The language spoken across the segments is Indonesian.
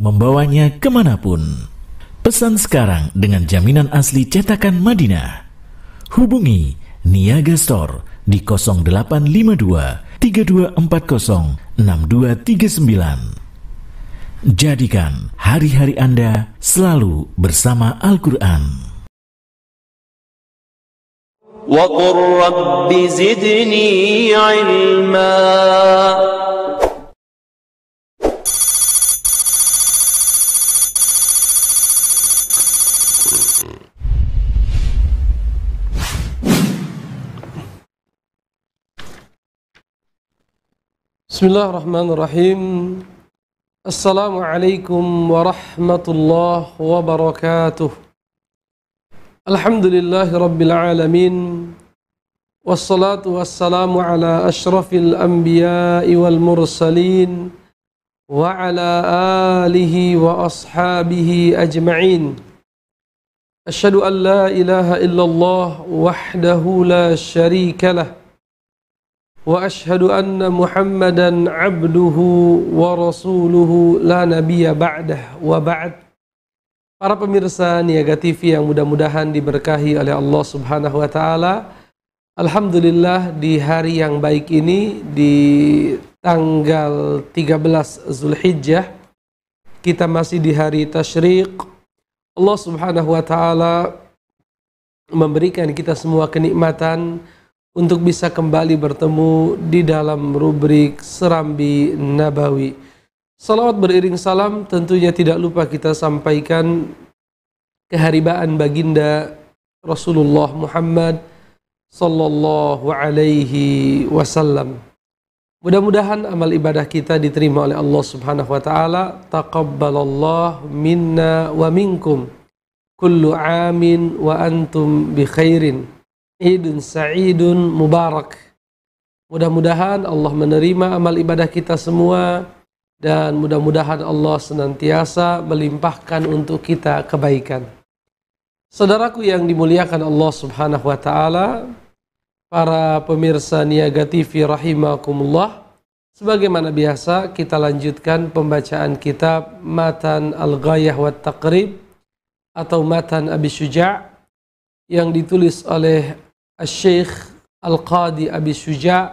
membawanya kemanapun. Pesan sekarang dengan jaminan asli cetakan Madinah. Hubungi Niaga Store di 0852 3240 6239. Jadikan hari-hari Anda selalu bersama Al-Quran. بسم الله الرحمن الرحيم السلام عليكم ورحمة الله وبركاته الحمد لله رب العالمين والصلاة والسلام على أشرف الأنبياء والمرسلين وعلى آله وأصحابه أجمعين أشهد أن لا إله إلا الله وحده لا شريك له واشهد ان محمدا عبده ورسوله لا نبي بعده وبعد Para pemirsa Niaga TV yang mudah-mudahan diberkahi oleh Allah Subhanahu wa taala. Alhamdulillah di hari yang baik ini di tanggal 13 Zulhijjah kita masih di hari tasyrik. Allah Subhanahu wa taala memberikan kita semua kenikmatan untuk bisa kembali bertemu di dalam rubrik Serambi Nabawi. Salawat beriring salam tentunya tidak lupa kita sampaikan keharibaan baginda Rasulullah Muhammad sallallahu alaihi wasallam. Mudah-mudahan amal ibadah kita diterima oleh Allah Subhanahu wa taala. Taqabbalallah minna wa minkum kullu amin wa antum bi khairin. Idun sa'idun mubarak. Mudah-mudahan Allah menerima amal ibadah kita semua dan mudah-mudahan Allah senantiasa melimpahkan untuk kita kebaikan. Saudaraku yang dimuliakan Allah Subhanahu wa taala, para pemirsa Niaga TV rahimakumullah. Sebagaimana biasa kita lanjutkan pembacaan kitab Matan Al-Ghayah wa Taqrib atau Matan Abi Syuja' yang ditulis oleh Al-Syeikh Al-Qadi Abi Suja'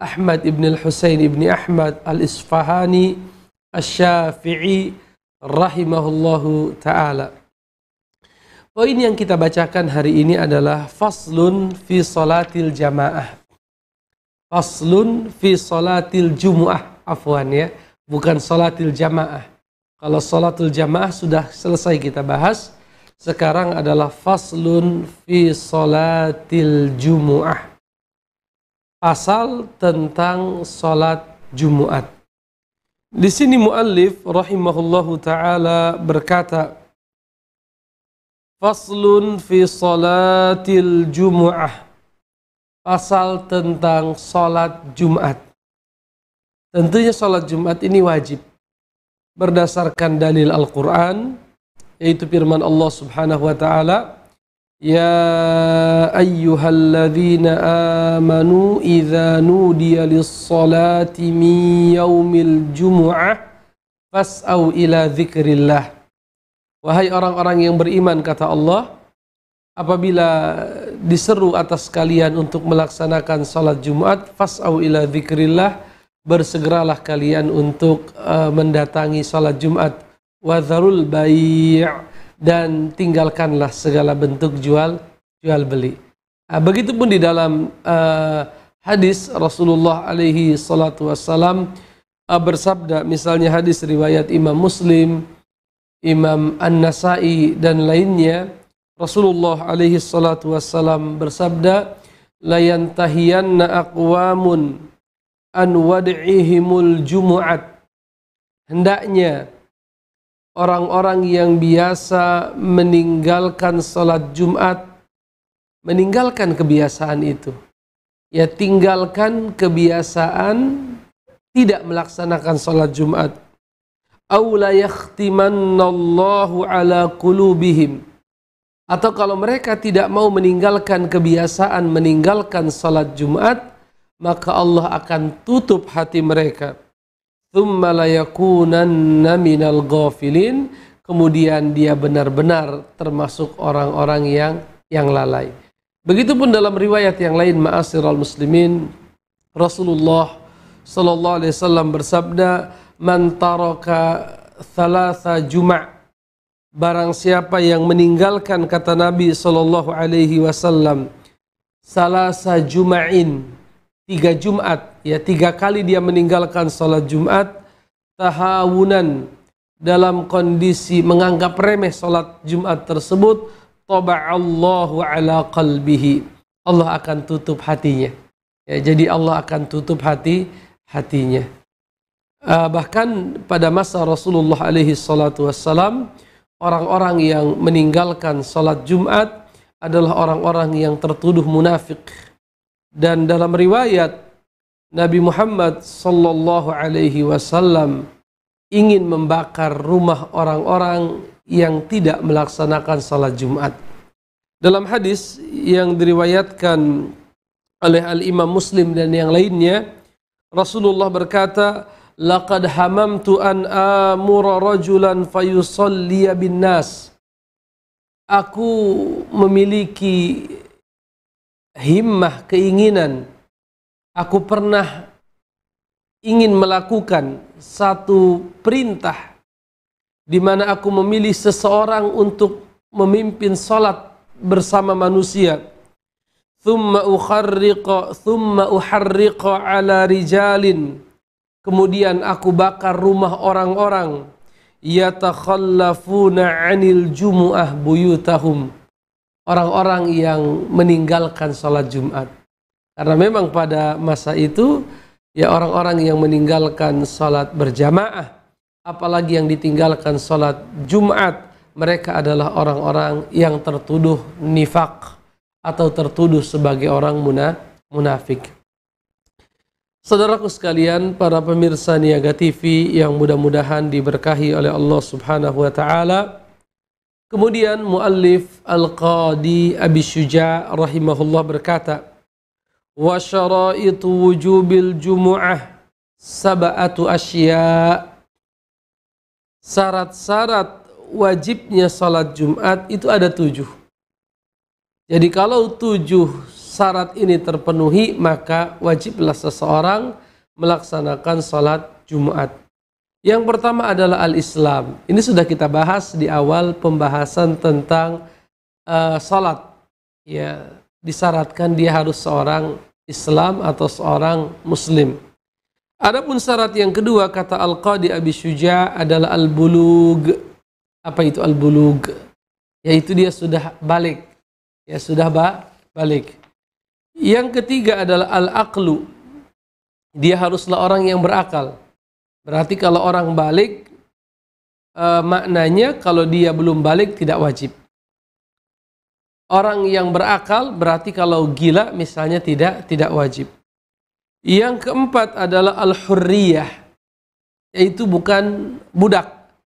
Ahmad ibn al-Husain ibn Ahmad al-Isfahani al-Syafi'i rahimahullahu ta'ala. Poin yang kita bacakan hari ini adalah Faslun fi salatil jamaah. Faslun fi salatil jumu'ah. Afwan ya, bukan salatil jamaah. Kalau salatil jamaah sudah selesai kita bahas sekarang adalah faslun fi salatil jumu'ah. Pasal tentang salat Jumat. Di sini muallif rahimahullahu taala berkata, Faslun fi salatil jumu'ah. Pasal tentang salat Jumat. Tentunya salat Jumat ini wajib berdasarkan dalil Al-Qur'an yaitu firman Allah Subhanahu wa taala Ya ayyuhalladzina amanu idza nudiya lis-salati min yaumil jumu'ah fas'au ila dzikrillah Wahai orang-orang yang beriman kata Allah apabila diseru atas kalian untuk melaksanakan salat Jumat fas'au ila dzikrillah bersegeralah kalian untuk uh, mendatangi salat Jumat Wadharul bayi' dan tinggalkanlah segala bentuk jual jual beli. Nah, begitupun di dalam uh, hadis Rasulullah alaihi salatu wassalam uh, bersabda misalnya hadis riwayat Imam Muslim, Imam An-Nasai dan lainnya Rasulullah alaihi salatu wassalam bersabda layantahiyanna aqwamun an wad'ihimul jumu'at hendaknya orang-orang yang biasa meninggalkan sholat Jumat meninggalkan kebiasaan itu ya tinggalkan kebiasaan tidak melaksanakan sholat Jumat au yakhtimannallahu ala kulubihim. atau kalau mereka tidak mau meninggalkan kebiasaan meninggalkan sholat Jumat maka Allah akan tutup hati mereka thumma layakunanna minal ghafilin kemudian dia benar-benar termasuk orang-orang yang yang lalai. Begitupun dalam riwayat yang lain ma'asyiral muslimin Rasulullah sallallahu alaihi wasallam bersabda man taraka thalatha juma' barang siapa yang meninggalkan kata Nabi sallallahu alaihi wasallam salasa juma'in tiga Jumat ya tiga kali dia meninggalkan sholat Jumat tahawunan dalam kondisi menganggap remeh sholat Jumat tersebut Allah ala qalbihi Allah akan tutup hatinya ya, jadi Allah akan tutup hati hatinya uh, bahkan pada masa Rasulullah alaihi salatu wassalam orang-orang yang meninggalkan sholat Jumat adalah orang-orang yang tertuduh munafik dan dalam riwayat Nabi Muhammad sallallahu alaihi wasallam ingin membakar rumah orang-orang yang tidak melaksanakan salat Jumat. Dalam hadis yang diriwayatkan oleh Al-Imam Muslim dan yang lainnya, Rasulullah berkata, "Laqad hamamtu an amura rajulan fayusalli bin nas." Aku memiliki himmah, keinginan. Aku pernah ingin melakukan satu perintah di mana aku memilih seseorang untuk memimpin salat bersama manusia. Thumma ukharriqa thumma uharriqa ala rijalin. Kemudian aku bakar rumah orang-orang yatakhallafuna 'anil jumu'ah buyutahum orang-orang yang meninggalkan sholat Jumat. Karena memang pada masa itu ya orang-orang yang meninggalkan sholat berjamaah, apalagi yang ditinggalkan sholat Jumat, mereka adalah orang-orang yang tertuduh nifak atau tertuduh sebagai orang munafik. Saudaraku sekalian, para pemirsa Niaga TV yang mudah-mudahan diberkahi oleh Allah Subhanahu wa taala. Kemudian muallif Al-Qadi Abi Syuja rahimahullah berkata, "Wa syara'itu wujubil jumu'ah sab'atu asya." Syarat-syarat wajibnya salat Jumat itu ada tujuh. Jadi kalau tujuh syarat ini terpenuhi, maka wajiblah seseorang melaksanakan salat Jumat. Yang pertama adalah al-Islam. Ini sudah kita bahas di awal pembahasan tentang uh, salat. Ya, disyaratkan dia harus seorang Islam atau seorang muslim. Adapun syarat yang kedua kata Al-Qadi Abi Syuja adalah al-bulug. Apa itu al-bulug? Yaitu dia sudah balik. Ya sudah ba balik. Yang ketiga adalah al-aqlu. Dia haruslah orang yang berakal Berarti kalau orang balik e, maknanya kalau dia belum balik tidak wajib. Orang yang berakal berarti kalau gila misalnya tidak tidak wajib. Yang keempat adalah al-hurriyah yaitu bukan budak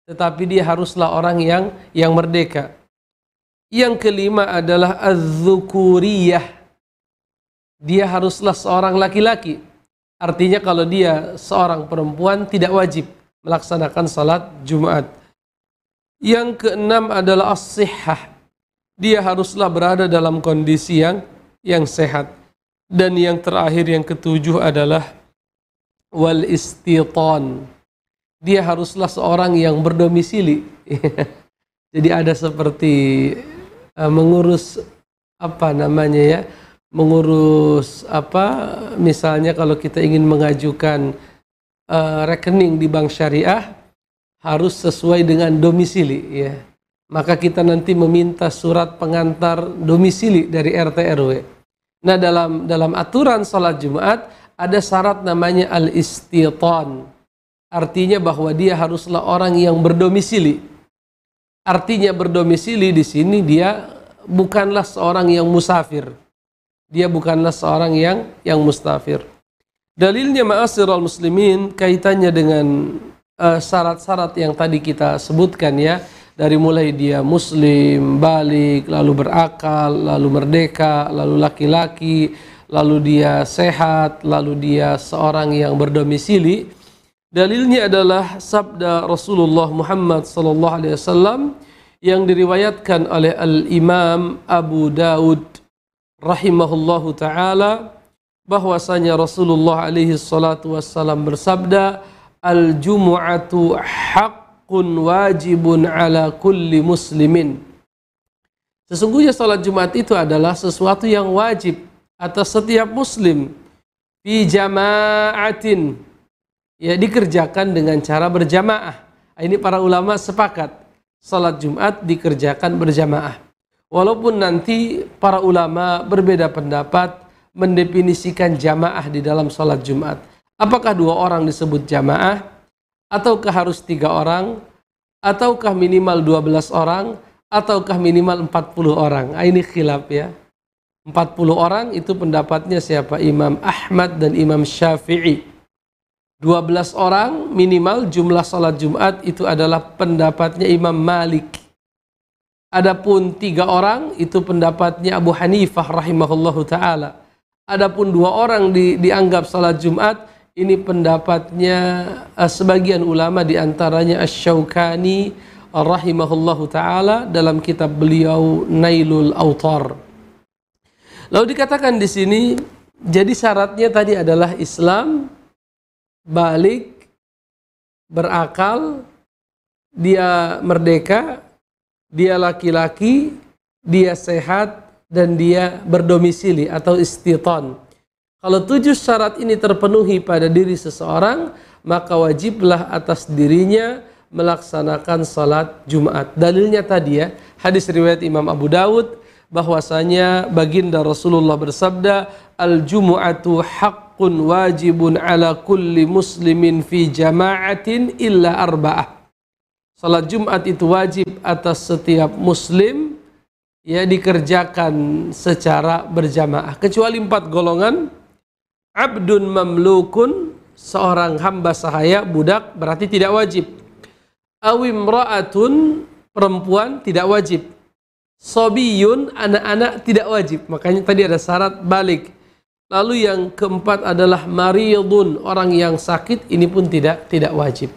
tetapi dia haruslah orang yang yang merdeka. Yang kelima adalah az-zukuriyah. Dia haruslah seorang laki-laki Artinya kalau dia seorang perempuan tidak wajib melaksanakan salat Jumat. Yang keenam adalah as-sihah. Dia haruslah berada dalam kondisi yang yang sehat. Dan yang terakhir yang ketujuh adalah wal istiton. Dia haruslah seorang yang berdomisili. Jadi ada seperti eh, mengurus apa namanya ya? mengurus apa misalnya kalau kita ingin mengajukan uh, rekening di bank syariah harus sesuai dengan domisili ya. Maka kita nanti meminta surat pengantar domisili dari RT RW. Nah, dalam dalam aturan salat Jumat ada syarat namanya al-istiton. Artinya bahwa dia haruslah orang yang berdomisili. Artinya berdomisili di sini dia bukanlah seorang yang musafir dia bukanlah seorang yang yang mustafir. Dalilnya ma'asirul muslimin kaitannya dengan eh, syarat-syarat uh, yang tadi kita sebutkan ya dari mulai dia muslim, balik, lalu berakal, lalu merdeka, lalu laki-laki, lalu dia sehat, lalu dia seorang yang berdomisili. Dalilnya adalah sabda Rasulullah Muhammad SAW yang diriwayatkan oleh Al Imam Abu Daud rahimahullahu taala bahwasanya Rasulullah alaihi salatu wassalam bersabda al jumu'atu haqqun wajibun ala kulli muslimin Sesungguhnya salat Jumat itu adalah sesuatu yang wajib atas setiap muslim fi jama'atin ya dikerjakan dengan cara berjamaah. Ini para ulama sepakat salat Jumat dikerjakan berjamaah. Walaupun nanti para ulama berbeda pendapat mendefinisikan jamaah di dalam sholat Jumat. Apakah dua orang disebut jamaah? Ataukah harus tiga orang? Ataukah minimal dua belas orang? Ataukah minimal empat puluh orang? Ah, ini khilaf ya. Empat puluh orang itu pendapatnya siapa? Imam Ahmad dan Imam Syafi'i. Dua belas orang minimal jumlah sholat Jumat itu adalah pendapatnya Imam Malik. Adapun tiga orang itu pendapatnya Abu Hanifah rahimahullahu taala. Adapun dua orang di, dianggap salat Jumat ini pendapatnya uh, sebagian ulama diantaranya Ash-Shaukani rahimahullahu taala dalam kitab beliau Nailul Autar. Lalu dikatakan di sini jadi syaratnya tadi adalah Islam balik berakal dia merdeka dia laki-laki, dia sehat, dan dia berdomisili atau istiton. Kalau tujuh syarat ini terpenuhi pada diri seseorang, maka wajiblah atas dirinya melaksanakan salat Jumat. Dalilnya tadi ya, hadis riwayat Imam Abu Dawud bahwasanya baginda Rasulullah bersabda, "Al-jumu'atu haqqun wajibun ala kulli muslimin fi jama'atin illa arba'ah." Salat Jumat itu wajib atas setiap muslim ya dikerjakan secara berjamaah kecuali empat golongan abdun mamlukun seorang hamba sahaya budak berarti tidak wajib awimra'atun perempuan tidak wajib sobiyun anak-anak tidak wajib makanya tadi ada syarat balik lalu yang keempat adalah mariyadun orang yang sakit ini pun tidak tidak wajib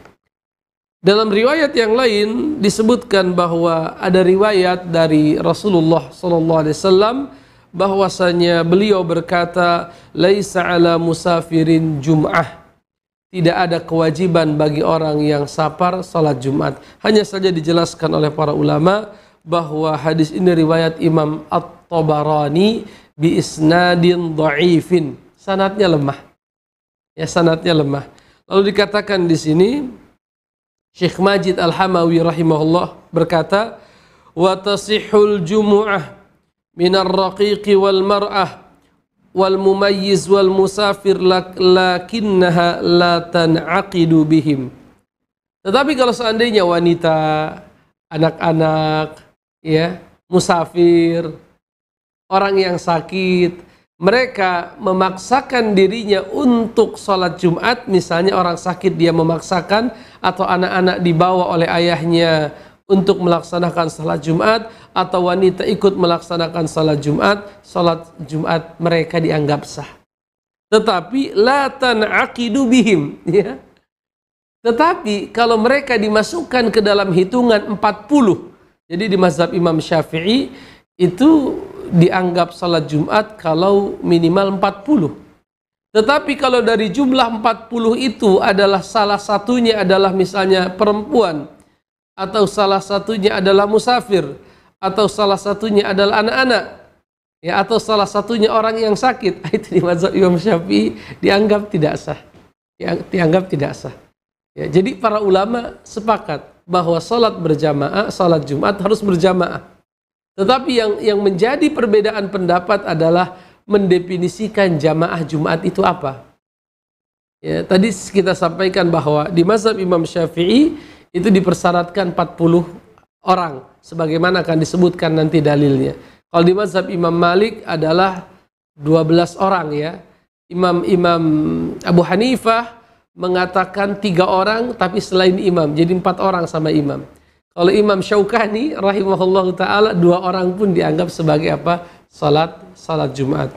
dalam riwayat yang lain disebutkan bahwa ada riwayat dari Rasulullah sallallahu alaihi wasallam bahwasanya beliau berkata laisa ala musafirin jum'ah tidak ada kewajiban bagi orang yang safar salat Jumat. Hanya saja dijelaskan oleh para ulama bahwa hadis ini riwayat Imam At-Tabarani bi isnadin dhaifin. Sanatnya lemah. Ya sanatnya lemah. Lalu dikatakan di sini Syekh Majid Al-Hamawi rahimahullah berkata, "Wa tasihul jumu'ah ar-raqiq wal mar'ah wal mumayyiz wal musafir lakinnaha la tan'aqidu bihim." Tetapi kalau seandainya wanita, anak-anak, ya, musafir, orang yang sakit, mereka memaksakan dirinya untuk sholat Jumat, misalnya orang sakit dia memaksakan atau anak-anak dibawa oleh ayahnya untuk melaksanakan salat Jumat atau wanita ikut melaksanakan salat Jumat, salat Jumat mereka dianggap sah. Tetapi la tan'aqidu bihim, ya. Tetapi kalau mereka dimasukkan ke dalam hitungan 40. Jadi di mazhab Imam Syafi'i itu dianggap salat Jumat kalau minimal 40. Tetapi kalau dari jumlah 40 itu adalah salah satunya adalah misalnya perempuan atau salah satunya adalah musafir atau salah satunya adalah anak-anak ya atau salah satunya orang yang sakit itu di mazhab Imam Syafi'i dianggap tidak sah ya, dianggap tidak sah ya, jadi para ulama sepakat bahwa salat berjamaah salat Jumat harus berjamaah tetapi yang yang menjadi perbedaan pendapat adalah mendefinisikan jamaah Jumat itu apa. Ya, tadi kita sampaikan bahwa di mazhab Imam Syafi'i itu dipersyaratkan 40 orang sebagaimana akan disebutkan nanti dalilnya. Kalau di mazhab Imam Malik adalah 12 orang ya. Imam Imam Abu Hanifah mengatakan tiga orang tapi selain imam jadi empat orang sama imam. Kalau Imam Syaukani rahimahullah taala dua orang pun dianggap sebagai apa salat salat Jumat.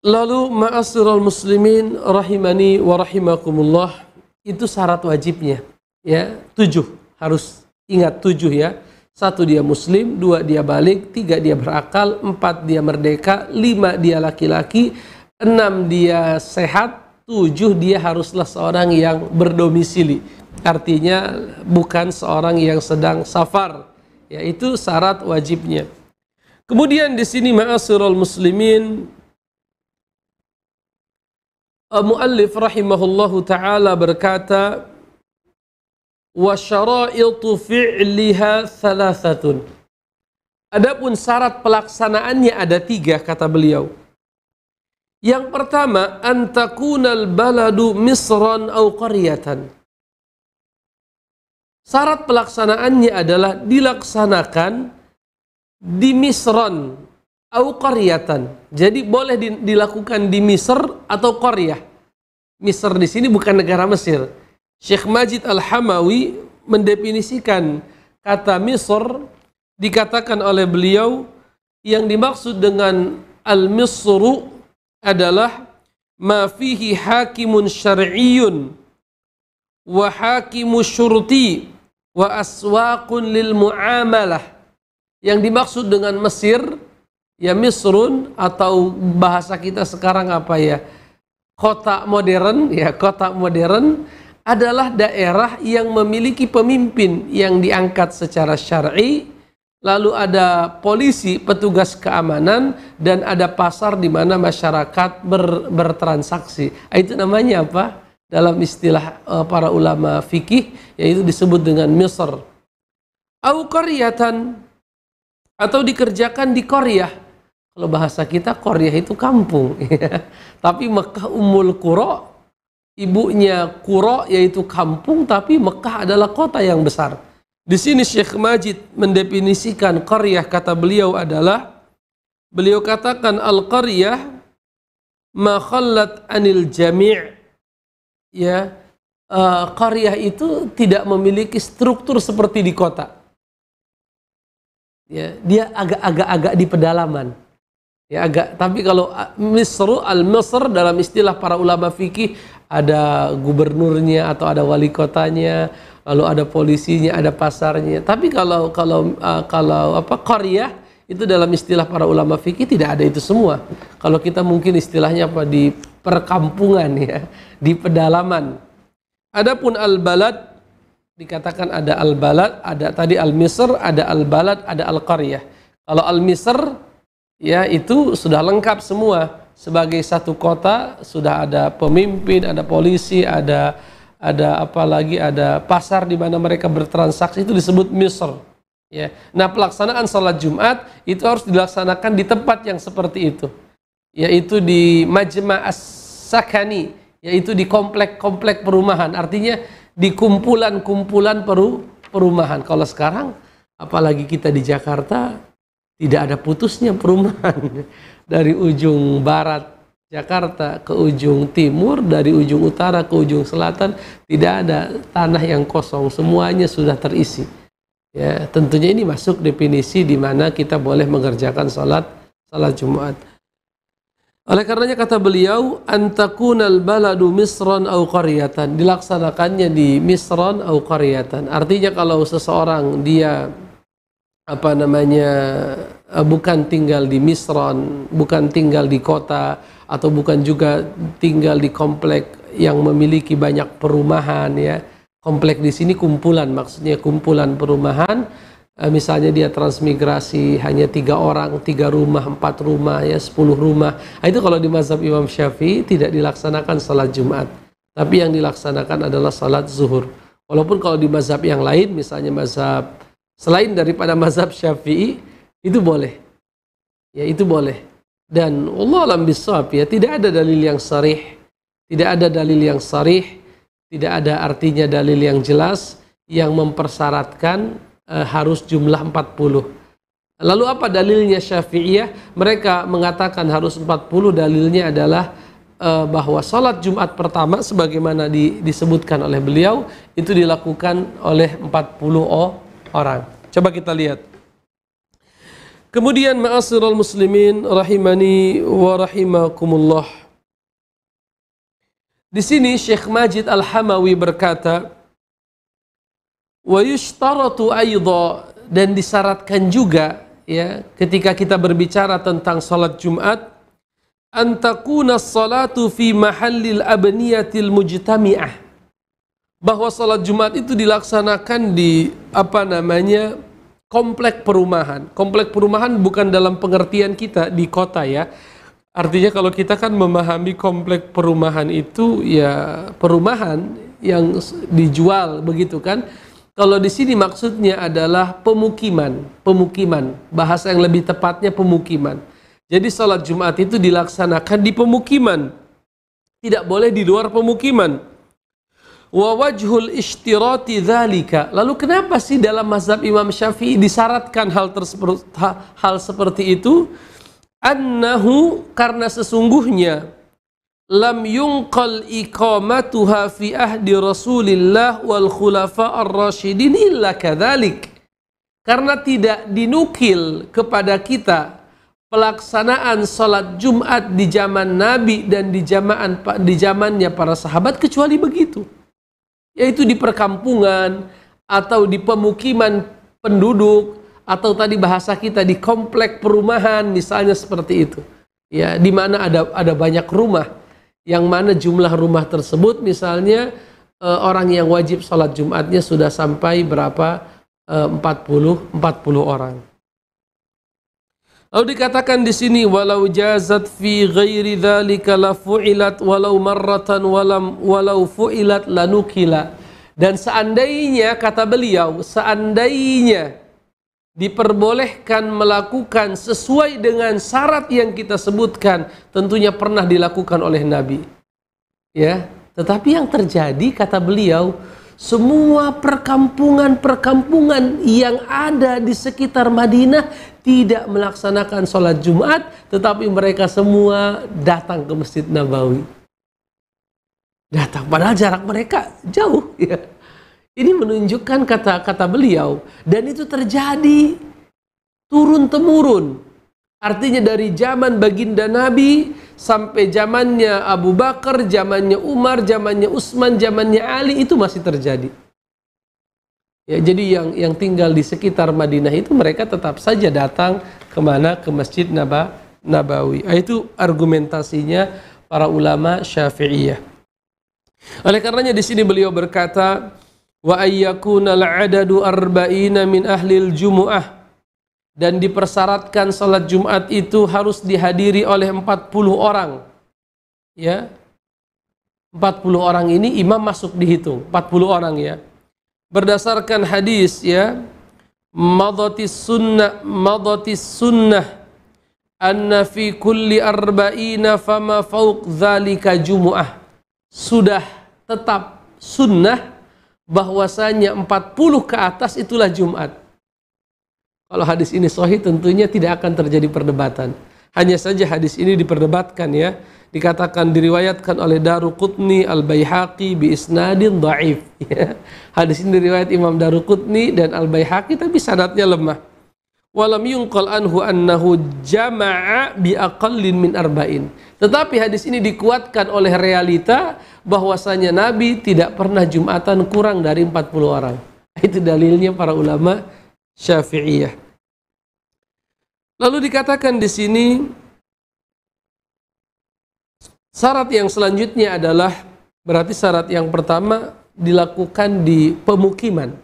Lalu ma'asirul muslimin rahimani wa rahimakumullah itu syarat wajibnya ya tujuh harus ingat tujuh ya satu dia muslim dua dia balik tiga dia berakal empat dia merdeka lima dia laki-laki enam dia sehat tujuh dia haruslah seorang yang berdomisili artinya bukan seorang yang sedang safar yaitu syarat wajibnya Kemudian di sini ma'asirul muslimin Muallif rahimahullahu taala berkata wa syara'itu fi'liha thalathatun. Adapun syarat pelaksanaannya ada tiga kata beliau. Yang pertama, antakunal baladu misran au qaryatan. Syarat pelaksanaannya adalah dilaksanakan di Misron atau karyatan. Jadi boleh dilakukan di Misr atau Korea. Misr di sini bukan negara Mesir. Syekh Majid Al-Hamawi mendefinisikan kata Misr dikatakan oleh beliau yang dimaksud dengan al-Misru adalah ma fihi hakimun syar'iyyun wa hakimu syurti wa aswaqun lil mu'amalah yang dimaksud dengan Mesir, ya Misrun atau bahasa kita sekarang apa ya? Kota modern, ya kota modern adalah daerah yang memiliki pemimpin yang diangkat secara syar'i, lalu ada polisi, petugas keamanan, dan ada pasar di mana masyarakat ber, bertransaksi. Ah, itu namanya apa? Dalam istilah eh, para ulama fikih, yaitu disebut dengan Misr. Aukariyatan atau dikerjakan di Korea. Kalau bahasa kita Korea itu kampung, tapi Mekah umul kuro, ibunya kuro yaitu kampung, tapi Mekah adalah kota yang besar. Di sini Syekh Majid mendefinisikan Korea kata beliau adalah beliau katakan al Korea makhallat anil jamir ya uh, eh, Korea itu tidak memiliki struktur seperti di kota ya dia agak-agak-agak di pedalaman ya agak tapi kalau ah, Misru al Misr dalam istilah para ulama fikih ada gubernurnya atau ada wali kotanya lalu ada polisinya ada pasarnya tapi kalau kalau ah, kalau apa Korea itu dalam istilah para ulama fikih tidak ada itu semua kalau kita mungkin istilahnya apa di perkampungan ya di pedalaman adapun al balad dikatakan ada al-balad, ada tadi al-misr, ada al-balad, ada al-qaryah. Kalau al-misr ya itu sudah lengkap semua sebagai satu kota sudah ada pemimpin, ada polisi, ada ada apa lagi ada pasar di mana mereka bertransaksi itu disebut misr. Ya. Nah, pelaksanaan sholat Jumat itu harus dilaksanakan di tempat yang seperti itu. Yaitu di Majma' As-Sakani, yaitu di komplek-komplek perumahan. Artinya di kumpulan-kumpulan peru, perumahan. Kalau sekarang, apalagi kita di Jakarta, tidak ada putusnya perumahan. Dari ujung barat Jakarta ke ujung timur, dari ujung utara ke ujung selatan, tidak ada tanah yang kosong. Semuanya sudah terisi. Ya, tentunya ini masuk definisi di mana kita boleh mengerjakan sholat salat Jumat. Oleh karenanya kata beliau, antakunal baladu misron au qaryatan. Dilaksanakannya di misron au qaryatan. Artinya kalau seseorang dia apa namanya eh, bukan tinggal di misron, bukan tinggal di kota atau bukan juga tinggal di komplek yang memiliki banyak perumahan ya. Komplek di sini kumpulan maksudnya kumpulan perumahan Eh, misalnya dia transmigrasi hanya tiga orang, tiga rumah, empat rumah, ya sepuluh rumah. Nah, itu kalau di mazhab Imam Syafi'i tidak dilaksanakan salat Jumat, tapi yang dilaksanakan adalah salat zuhur. Walaupun kalau di mazhab yang lain, misalnya mazhab selain daripada mazhab Syafi'i, itu boleh. Ya itu boleh. Dan Allah alam bisawab ya, tidak ada dalil yang sarih, tidak ada dalil yang sarih, tidak ada artinya dalil yang jelas yang mempersyaratkan Eh, harus jumlah 40. Lalu apa dalilnya Syafi'iyah? Mereka mengatakan harus 40 dalilnya adalah e, bahwa salat Jumat pertama sebagaimana di, disebutkan oleh beliau itu dilakukan oleh 40 orang. Coba kita lihat. Kemudian ma'asirul muslimin rahimani wa rahimakumullah. Di sini Syekh Majid Al-Hamawi berkata, wa yushtaratu dan disyaratkan juga ya ketika kita berbicara tentang salat Jumat antakuna salatu fi mahallil abniyatil mujtami'ah bahwa salat Jumat itu dilaksanakan di apa namanya komplek perumahan. Komplek perumahan bukan dalam pengertian kita di kota ya. Artinya kalau kita kan memahami komplek perumahan itu ya perumahan yang dijual begitu kan kalau di sini maksudnya adalah pemukiman, pemukiman. Bahasa yang lebih tepatnya pemukiman. Jadi sholat Jumat itu dilaksanakan di pemukiman. Tidak boleh di luar pemukiman. Wa wajhul ishtirati dhalika. Lalu kenapa sih dalam mazhab Imam Syafi'i disyaratkan hal, hal seperti itu? Annahu karena sesungguhnya lam yungqal iqamatuha fi ahdi Rasulillah wal khulafa ar-rasyidin illa kadzalik. Karena tidak dinukil kepada kita pelaksanaan salat Jumat di zaman Nabi dan di zaman di zamannya para sahabat kecuali begitu. Yaitu di perkampungan atau di pemukiman penduduk atau tadi bahasa kita di komplek perumahan misalnya seperti itu. Ya, di mana ada ada banyak rumah yang mana jumlah rumah tersebut misalnya eh, orang yang wajib sholat Jumatnya sudah sampai berapa 40 eh, 40 orang. Lalu dikatakan di sini walau jazat fi ghairi dzalika la fu'ilat walau marratan walam walau fu'ilat lanukila. Dan seandainya kata beliau, seandainya diperbolehkan melakukan sesuai dengan syarat yang kita sebutkan tentunya pernah dilakukan oleh Nabi ya tetapi yang terjadi kata beliau semua perkampungan-perkampungan yang ada di sekitar Madinah tidak melaksanakan sholat Jumat tetapi mereka semua datang ke Masjid Nabawi datang padahal jarak mereka jauh ya ini menunjukkan kata-kata beliau dan itu terjadi turun temurun. Artinya dari zaman baginda Nabi sampai zamannya Abu Bakar, zamannya Umar, zamannya Utsman, zamannya Ali itu masih terjadi. Ya, jadi yang yang tinggal di sekitar Madinah itu mereka tetap saja datang kemana ke Masjid Naba, Nabawi. Ah, itu argumentasinya para ulama Syafi'iyah. Oleh karenanya di sini beliau berkata, wa al adadu arba'ina min ahlil jumu'ah dan dipersyaratkan salat Jumat itu harus dihadiri oleh 40 orang. Ya. 40 orang ini imam masuk dihitung, 40 orang ya. Berdasarkan hadis ya, madatis sunnah madatis sunnah anna fi kulli arba'ina fama fauq dzalika jumu'ah. Sudah tetap sunnah bahwasanya 40 ke atas itulah Jumat. Kalau hadis ini sahih tentunya tidak akan terjadi perdebatan. Hanya saja hadis ini diperdebatkan ya. Dikatakan diriwayatkan oleh Daruqutni Al-Baihaqi bi isnadin dhaif ya. Hadis ini diriwayat Imam Daruqutni dan Al-Baihaqi tapi sanadnya lemah walam yungkal anhu annahu jama'a bi aqallin min arba'in. Tetapi hadis ini dikuatkan oleh realita bahwasanya Nabi tidak pernah Jumatan kurang dari 40 orang. Itu dalilnya para ulama Syafi'iyah. Lalu dikatakan di sini syarat yang selanjutnya adalah berarti syarat yang pertama dilakukan di pemukiman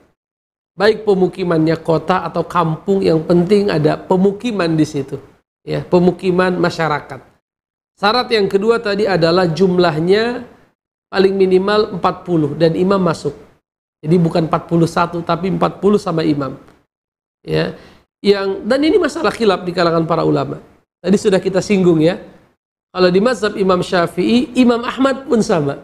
baik pemukimannya kota atau kampung yang penting ada pemukiman di situ ya pemukiman masyarakat syarat yang kedua tadi adalah jumlahnya paling minimal 40 dan imam masuk jadi bukan 41 tapi 40 sama imam ya yang dan ini masalah kilap di kalangan para ulama tadi sudah kita singgung ya kalau di mazhab Imam Syafi'i Imam Ahmad pun sama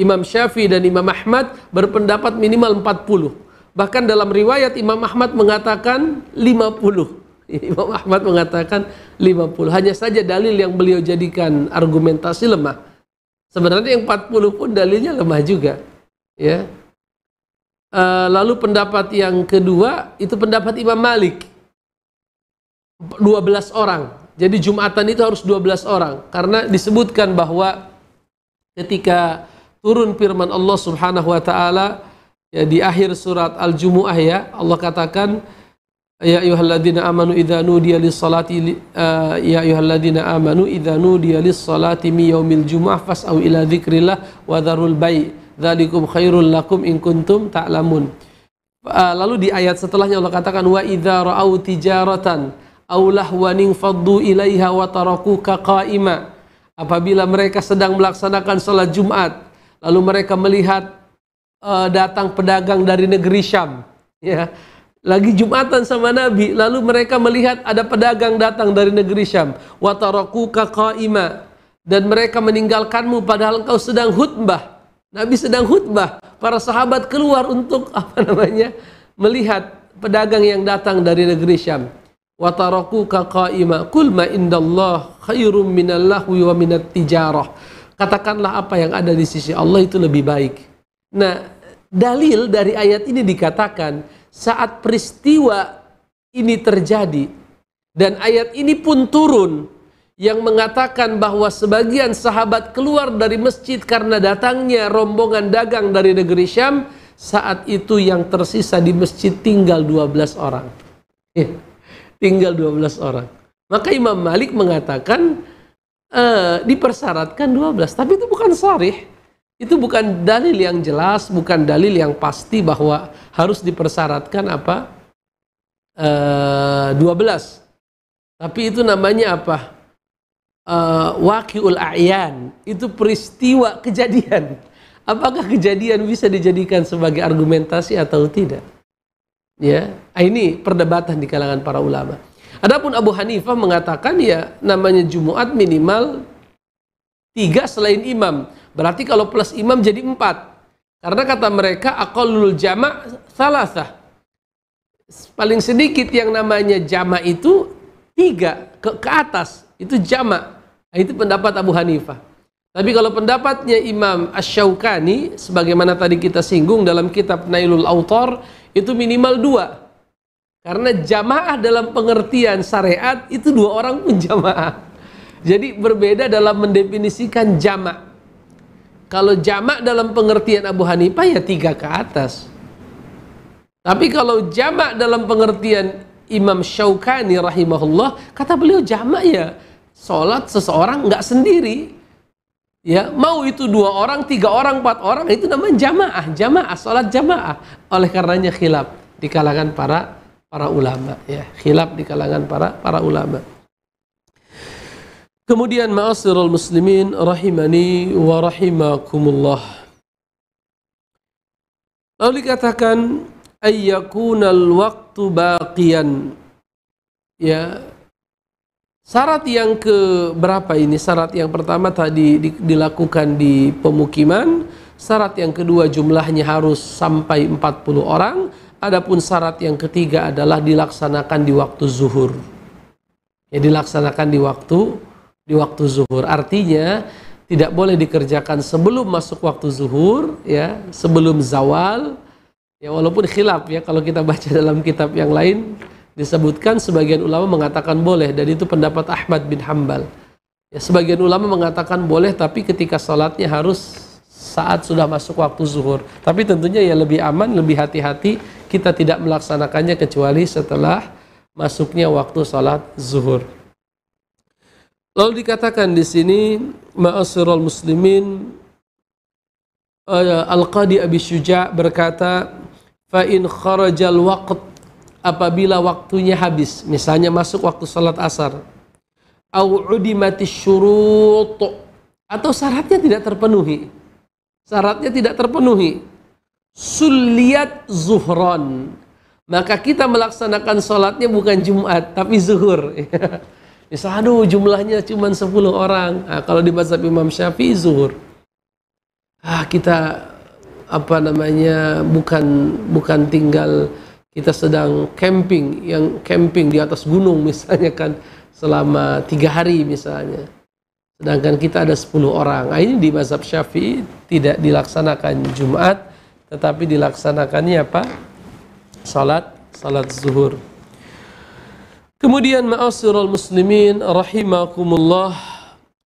Imam Syafi'i dan Imam Ahmad berpendapat minimal 40 Bahkan dalam riwayat Imam Ahmad mengatakan 50. Imam Ahmad mengatakan 50. Hanya saja dalil yang beliau jadikan argumentasi lemah. Sebenarnya yang 40 pun dalilnya lemah juga. Ya. Eh, lalu pendapat yang kedua itu pendapat Imam Malik. 12 orang. Jadi Jumatan itu harus 12 orang karena disebutkan bahwa ketika turun firman Allah Subhanahu wa taala ya di akhir surat Al-Jumu'ah ya Allah katakan ya ayyuhalladzina amanu idza nudiya lis-salati uh, ya ayyuhalladzina amanu idza nudiya lis-salati mi yaumil jumu'ah fas'au ila dzikrillah wa dzarul bai' dzalikum khairul lakum in kuntum ta'lamun uh, lalu di ayat setelahnya Allah katakan wa idza ra'au tijaratan aw lahwanin faddu ilaiha wa tarakuka qa'ima apabila mereka sedang melaksanakan salat Jumat lalu mereka melihat uh, datang pedagang dari negeri Syam, ya. Lagi Jumatan sama Nabi, lalu mereka melihat ada pedagang datang dari negeri Syam. Watarakuka kakaima dan mereka meninggalkanmu padahal engkau sedang khutbah. Nabi sedang khutbah, para sahabat keluar untuk apa namanya? melihat pedagang yang datang dari negeri Syam. Wataroku kakaima qul ma indallah khairum minallahu wa minat tijarah. Katakanlah apa yang ada di sisi Allah itu lebih baik Nah, dalil dari ayat ini dikatakan saat peristiwa ini terjadi dan ayat ini pun turun yang mengatakan bahwa sebagian sahabat keluar dari masjid karena datangnya rombongan dagang dari negeri Syam saat itu yang tersisa di masjid tinggal 12 orang eh, tinggal tinggal 12 orang maka Imam Malik mengatakan e, dipersyaratkan 12 tapi itu bukan syarih itu bukan dalil yang jelas, bukan dalil yang pasti bahwa harus dipersyaratkan apa e, eh, 12. Tapi itu namanya apa? E, waqiul a'yan. Itu peristiwa kejadian. Apakah kejadian bisa dijadikan sebagai argumentasi atau tidak? Ya, ah, ini perdebatan di kalangan para ulama. Adapun Abu Hanifah mengatakan ya namanya Jumat minimal tiga selain imam. Berarti kalau plus imam jadi empat. Karena kata mereka akolul jama' salasah. Paling sedikit yang namanya jama' itu tiga ke, ke atas. Itu jama' nah, itu pendapat Abu Hanifah. Tapi kalau pendapatnya Imam ash sebagaimana tadi kita singgung dalam kitab Nailul Autor, itu minimal dua. Karena jamaah dalam pengertian syariat itu dua orang pun jamaah. Jadi berbeda dalam mendefinisikan jamaah kalau jamak dalam pengertian Abu Hanifah ya tiga ke atas tapi kalau jamak dalam pengertian Imam Syaukani rahimahullah kata beliau jamak ya sholat seseorang nggak sendiri ya mau itu dua orang tiga orang empat orang itu namanya jamaah jamaah sholat jamaah oleh karenanya khilaf di kalangan para para ulama ya khilaf di kalangan para para ulama Kemudian ma'asirul muslimin rahimani wa rahimakumullah. Lalu dikatakan ayyakunal waktu baqiyan. Ya. Syarat yang ke berapa ini? Syarat yang pertama tadi di, dilakukan di pemukiman, syarat yang kedua jumlahnya harus sampai 40 orang, adapun syarat yang ketiga adalah dilaksanakan di waktu zuhur. Ya dilaksanakan di waktu di waktu zuhur. Artinya tidak boleh dikerjakan sebelum masuk waktu zuhur, ya, sebelum zawal. Ya walaupun khilaf ya kalau kita baca dalam kitab yang lain disebutkan sebagian ulama mengatakan boleh dan itu pendapat Ahmad bin Hambal. Ya, sebagian ulama mengatakan boleh tapi ketika sholatnya harus saat sudah masuk waktu zuhur. Tapi tentunya ya lebih aman, lebih hati-hati kita tidak melaksanakannya kecuali setelah masuknya waktu sholat zuhur. Lalu dikatakan di sini maasirul muslimin eh, Al-Qadi Abi Syuja berkata fa kharajal waqt apabila waktunya habis misalnya masuk waktu salat asar au udimatis syurut atau syaratnya tidak terpenuhi syaratnya tidak terpenuhi suliat zuhron maka kita melaksanakan sholatnya bukan Jumat tapi zuhur Misalnya, aduh jumlahnya cuma 10 orang. Nah, kalau di mazhab Imam Syafi'i zuhur. Ah, kita apa namanya bukan bukan tinggal kita sedang camping yang camping di atas gunung misalnya kan selama tiga hari misalnya sedangkan kita ada 10 orang nah, ini di mazhab syafi'i tidak dilaksanakan Jumat tetapi dilaksanakannya apa salat salat zuhur Kemudian ma'asirul muslimin rahimakumullah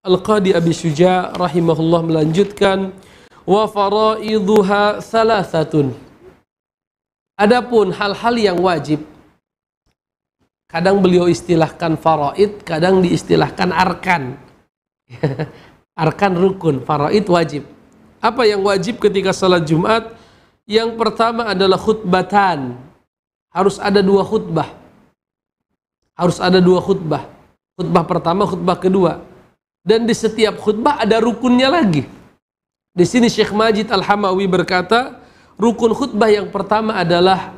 Al-Qadi Abi Syuja rahimahullah melanjutkan wa faraiduha salasatun. Adapun hal-hal yang wajib kadang beliau istilahkan faraid, kadang diistilahkan arkan. arkan rukun, faraid wajib. Apa yang wajib ketika salat Jumat? Yang pertama adalah khutbatan. Harus ada dua khutbah harus ada dua khutbah. Khutbah pertama, khutbah kedua. Dan di setiap khutbah ada rukunnya lagi. Di sini Syekh Majid Al-Hamawi berkata, rukun khutbah yang pertama adalah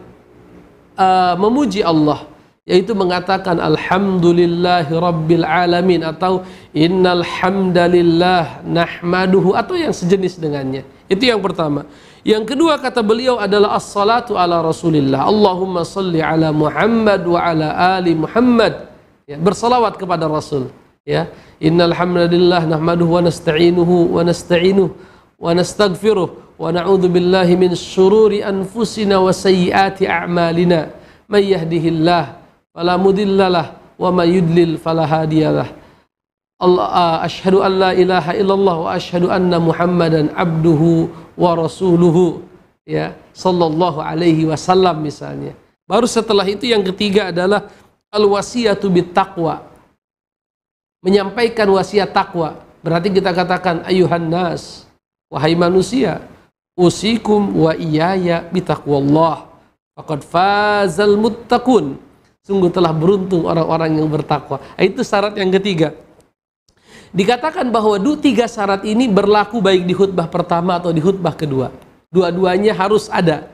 uh, memuji Allah, yaitu mengatakan alhamdulillahi rabbil alamin atau innal hamdalillah nahmaduhu atau yang sejenis dengannya. Itu yang pertama. Yang kedua kata beliau adalah as-salatu ala Rasulillah. Allahumma salli ala Muhammad wa ala ali Muhammad. Ya, bersalawat kepada Rasul. Ya, innal hamdalillah nahmaduhu wa nasta'inuhu wa nasta'inuhu wa nastaghfiruh wa na'udzu billahi min syururi anfusina wa sayyiati a'malina. May yahdihillah fala mudhillalah wa may yudlil fala hadiyalah. Allah ah, asyhadu an la ilaha illallah wa asyhadu anna Muhammadan abduhu wa rasuluhu ya sallallahu alaihi wasallam misalnya. Baru setelah itu yang ketiga adalah al wasiatu bit taqwa. Menyampaikan wasiat takwa. Berarti kita katakan ayuhan nas wahai manusia usikum wa iyaya bitaqwallah faqad fazal muttaqun. Sungguh telah beruntung orang-orang yang bertakwa. Itu syarat yang ketiga Dikatakan bahwa du tiga syarat ini berlaku baik di khutbah pertama atau di khutbah kedua. Dua-duanya harus ada.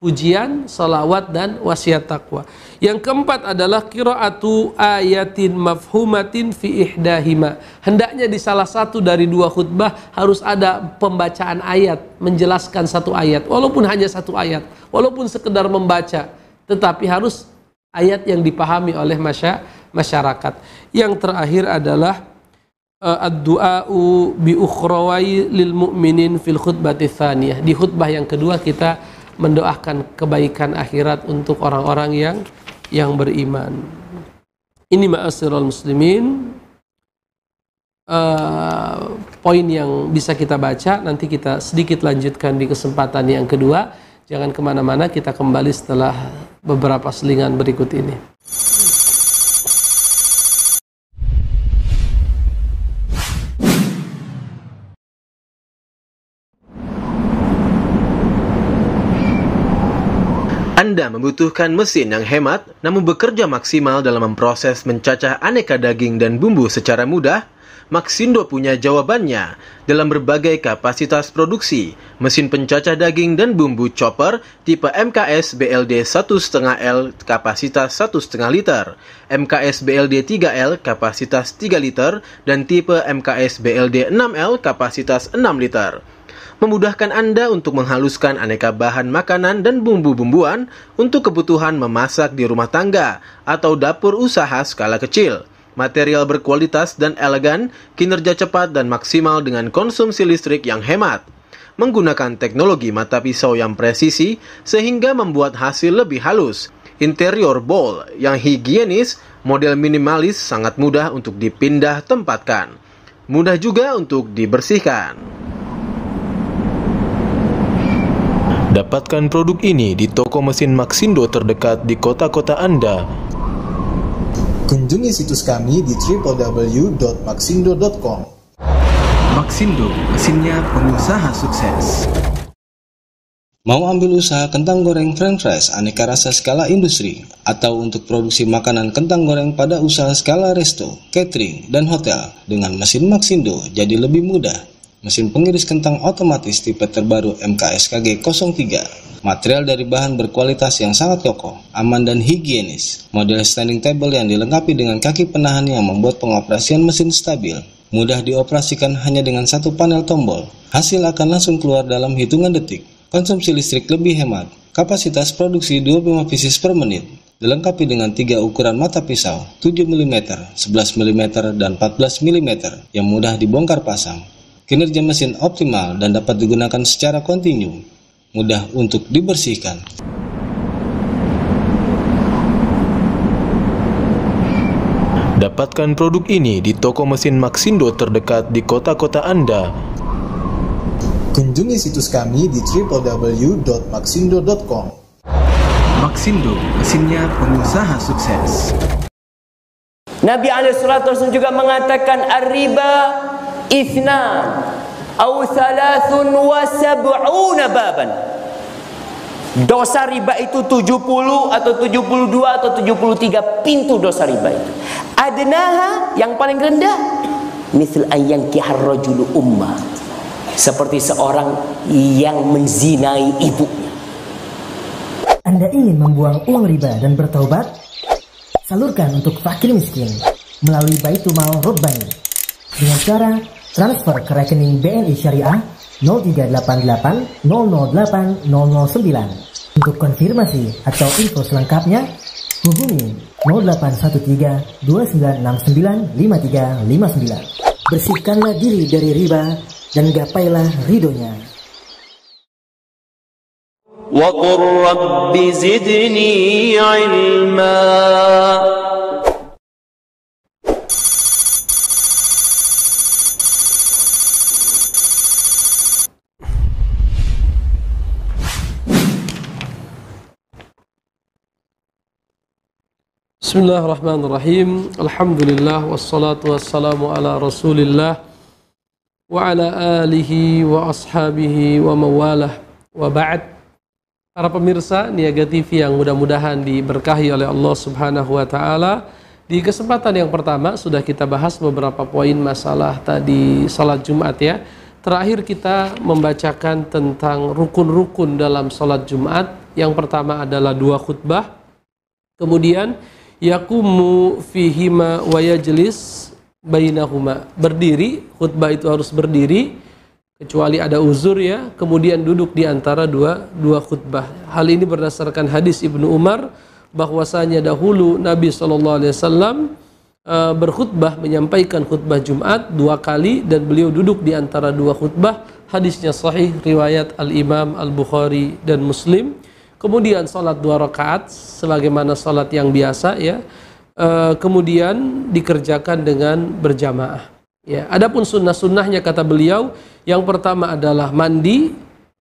Pujian, salawat, dan wasiat takwa. Yang keempat adalah kiraatu ayatin mafhumatin fi ihdahima. Hendaknya di salah satu dari dua khutbah harus ada pembacaan ayat, menjelaskan satu ayat, walaupun hanya satu ayat, walaupun sekedar membaca, tetapi harus ayat yang dipahami oleh masyarakat. Yang terakhir adalah Eh, ad-du'a'u bi lil mu'minin fil khutbati tsaniyah. Di khutbah yang kedua kita mendoakan kebaikan akhirat untuk orang-orang yang yang beriman. Ini ma'asirul muslimin. Uh, poin yang bisa kita baca nanti kita sedikit lanjutkan di kesempatan yang kedua jangan kemana-mana kita kembali setelah beberapa selingan berikut ini Anda membutuhkan mesin yang hemat namun bekerja maksimal dalam memproses mencacah aneka daging dan bumbu secara mudah? Maxindo punya jawabannya dalam berbagai kapasitas produksi, mesin pencacah daging dan bumbu chopper tipe MKS BLD 1,5L kapasitas 1,5 liter, MKS BLD 3L kapasitas 3 liter, dan tipe MKS BLD 6L kapasitas 6 liter memudahkan Anda untuk menghaluskan aneka bahan makanan dan bumbu-bumbuan untuk kebutuhan memasak di rumah tangga atau dapur usaha skala kecil. Material berkualitas dan elegan, kinerja cepat dan maksimal dengan konsumsi listrik yang hemat. Menggunakan teknologi mata pisau yang presisi sehingga membuat hasil lebih halus. Interior bowl yang higienis, model minimalis sangat mudah untuk dipindah tempatkan. Mudah juga untuk dibersihkan. Dapatkan produk ini di toko mesin Maxindo terdekat di kota-kota Anda. Kunjungi situs kami di www.maxindo.com. Maxindo, mesinnya pengusaha sukses. Mau ambil usaha kentang goreng french fries aneka rasa skala industri atau untuk produksi makanan kentang goreng pada usaha skala resto, catering, dan hotel dengan mesin Maxindo jadi lebih mudah mesin pengiris kentang otomatis tipe terbaru MKSKG 03. Material dari bahan berkualitas yang sangat kokoh, aman dan higienis. Model standing table yang dilengkapi dengan kaki penahan yang membuat pengoperasian mesin stabil. Mudah dioperasikan hanya dengan satu panel tombol. Hasil akan langsung keluar dalam hitungan detik. Konsumsi listrik lebih hemat. Kapasitas produksi 25 pieces per menit. Dilengkapi dengan tiga ukuran mata pisau, 7 mm, 11 mm, dan 14 mm yang mudah dibongkar pasang kinerja mesin optimal dan dapat digunakan secara kontinu, mudah untuk dibersihkan. Dapatkan produk ini di toko mesin Maxindo terdekat di kota-kota Anda. Kunjungi situs kami di www.maxindo.com. Maxindo, mesinnya pengusaha sukses. Nabi alaihi Wasallam juga mengatakan arriba اثنان أو ثلاث وسبعون بابا Dosa riba itu 70 atau 72 atau 73 pintu dosa riba itu. Adnaha yang paling rendah misal ayang kihar rajulu umma. Seperti seorang yang menzinai ibunya. Anda ingin membuang uang riba dan bertaubat? Salurkan untuk fakir miskin melalui Baitul Mal Robbani dengan cara Transfer ke rekening BNI Syariah 0388 008 Untuk konfirmasi atau info selengkapnya, hubungi 0813 2969 5359. Bersihkanlah diri dari riba dan gapailah ridhonya. وقل رب زدني علما Bismillahirrahmanirrahim. Alhamdulillah wassalatu wassalamu ala Rasulillah wa ala alihi wa ashabihi wa mawalah wa ba'd. Para pemirsa Niaga TV yang mudah-mudahan diberkahi oleh Allah Subhanahu wa taala. Di kesempatan yang pertama sudah kita bahas beberapa poin masalah tadi salat Jumat ya. Terakhir kita membacakan tentang rukun-rukun dalam salat Jumat. Yang pertama adalah dua khutbah. Kemudian yakumu fihima wa yajlis bainahuma. Berdiri, khutbah itu harus berdiri kecuali ada uzur ya, kemudian duduk di antara dua dua khutbah. Hal ini berdasarkan hadis Ibnu Umar bahwasanya dahulu Nabi Shallallahu alaihi wasallam e, berkhutbah menyampaikan khutbah Jumat dua kali dan beliau duduk di antara dua khutbah hadisnya sahih riwayat Al Imam Al Bukhari dan Muslim Kemudian sholat dua rakaat sebagaimana sholat yang biasa ya. E, kemudian dikerjakan dengan berjamaah. Ya, adapun sunnah-sunnahnya kata beliau, yang pertama adalah mandi,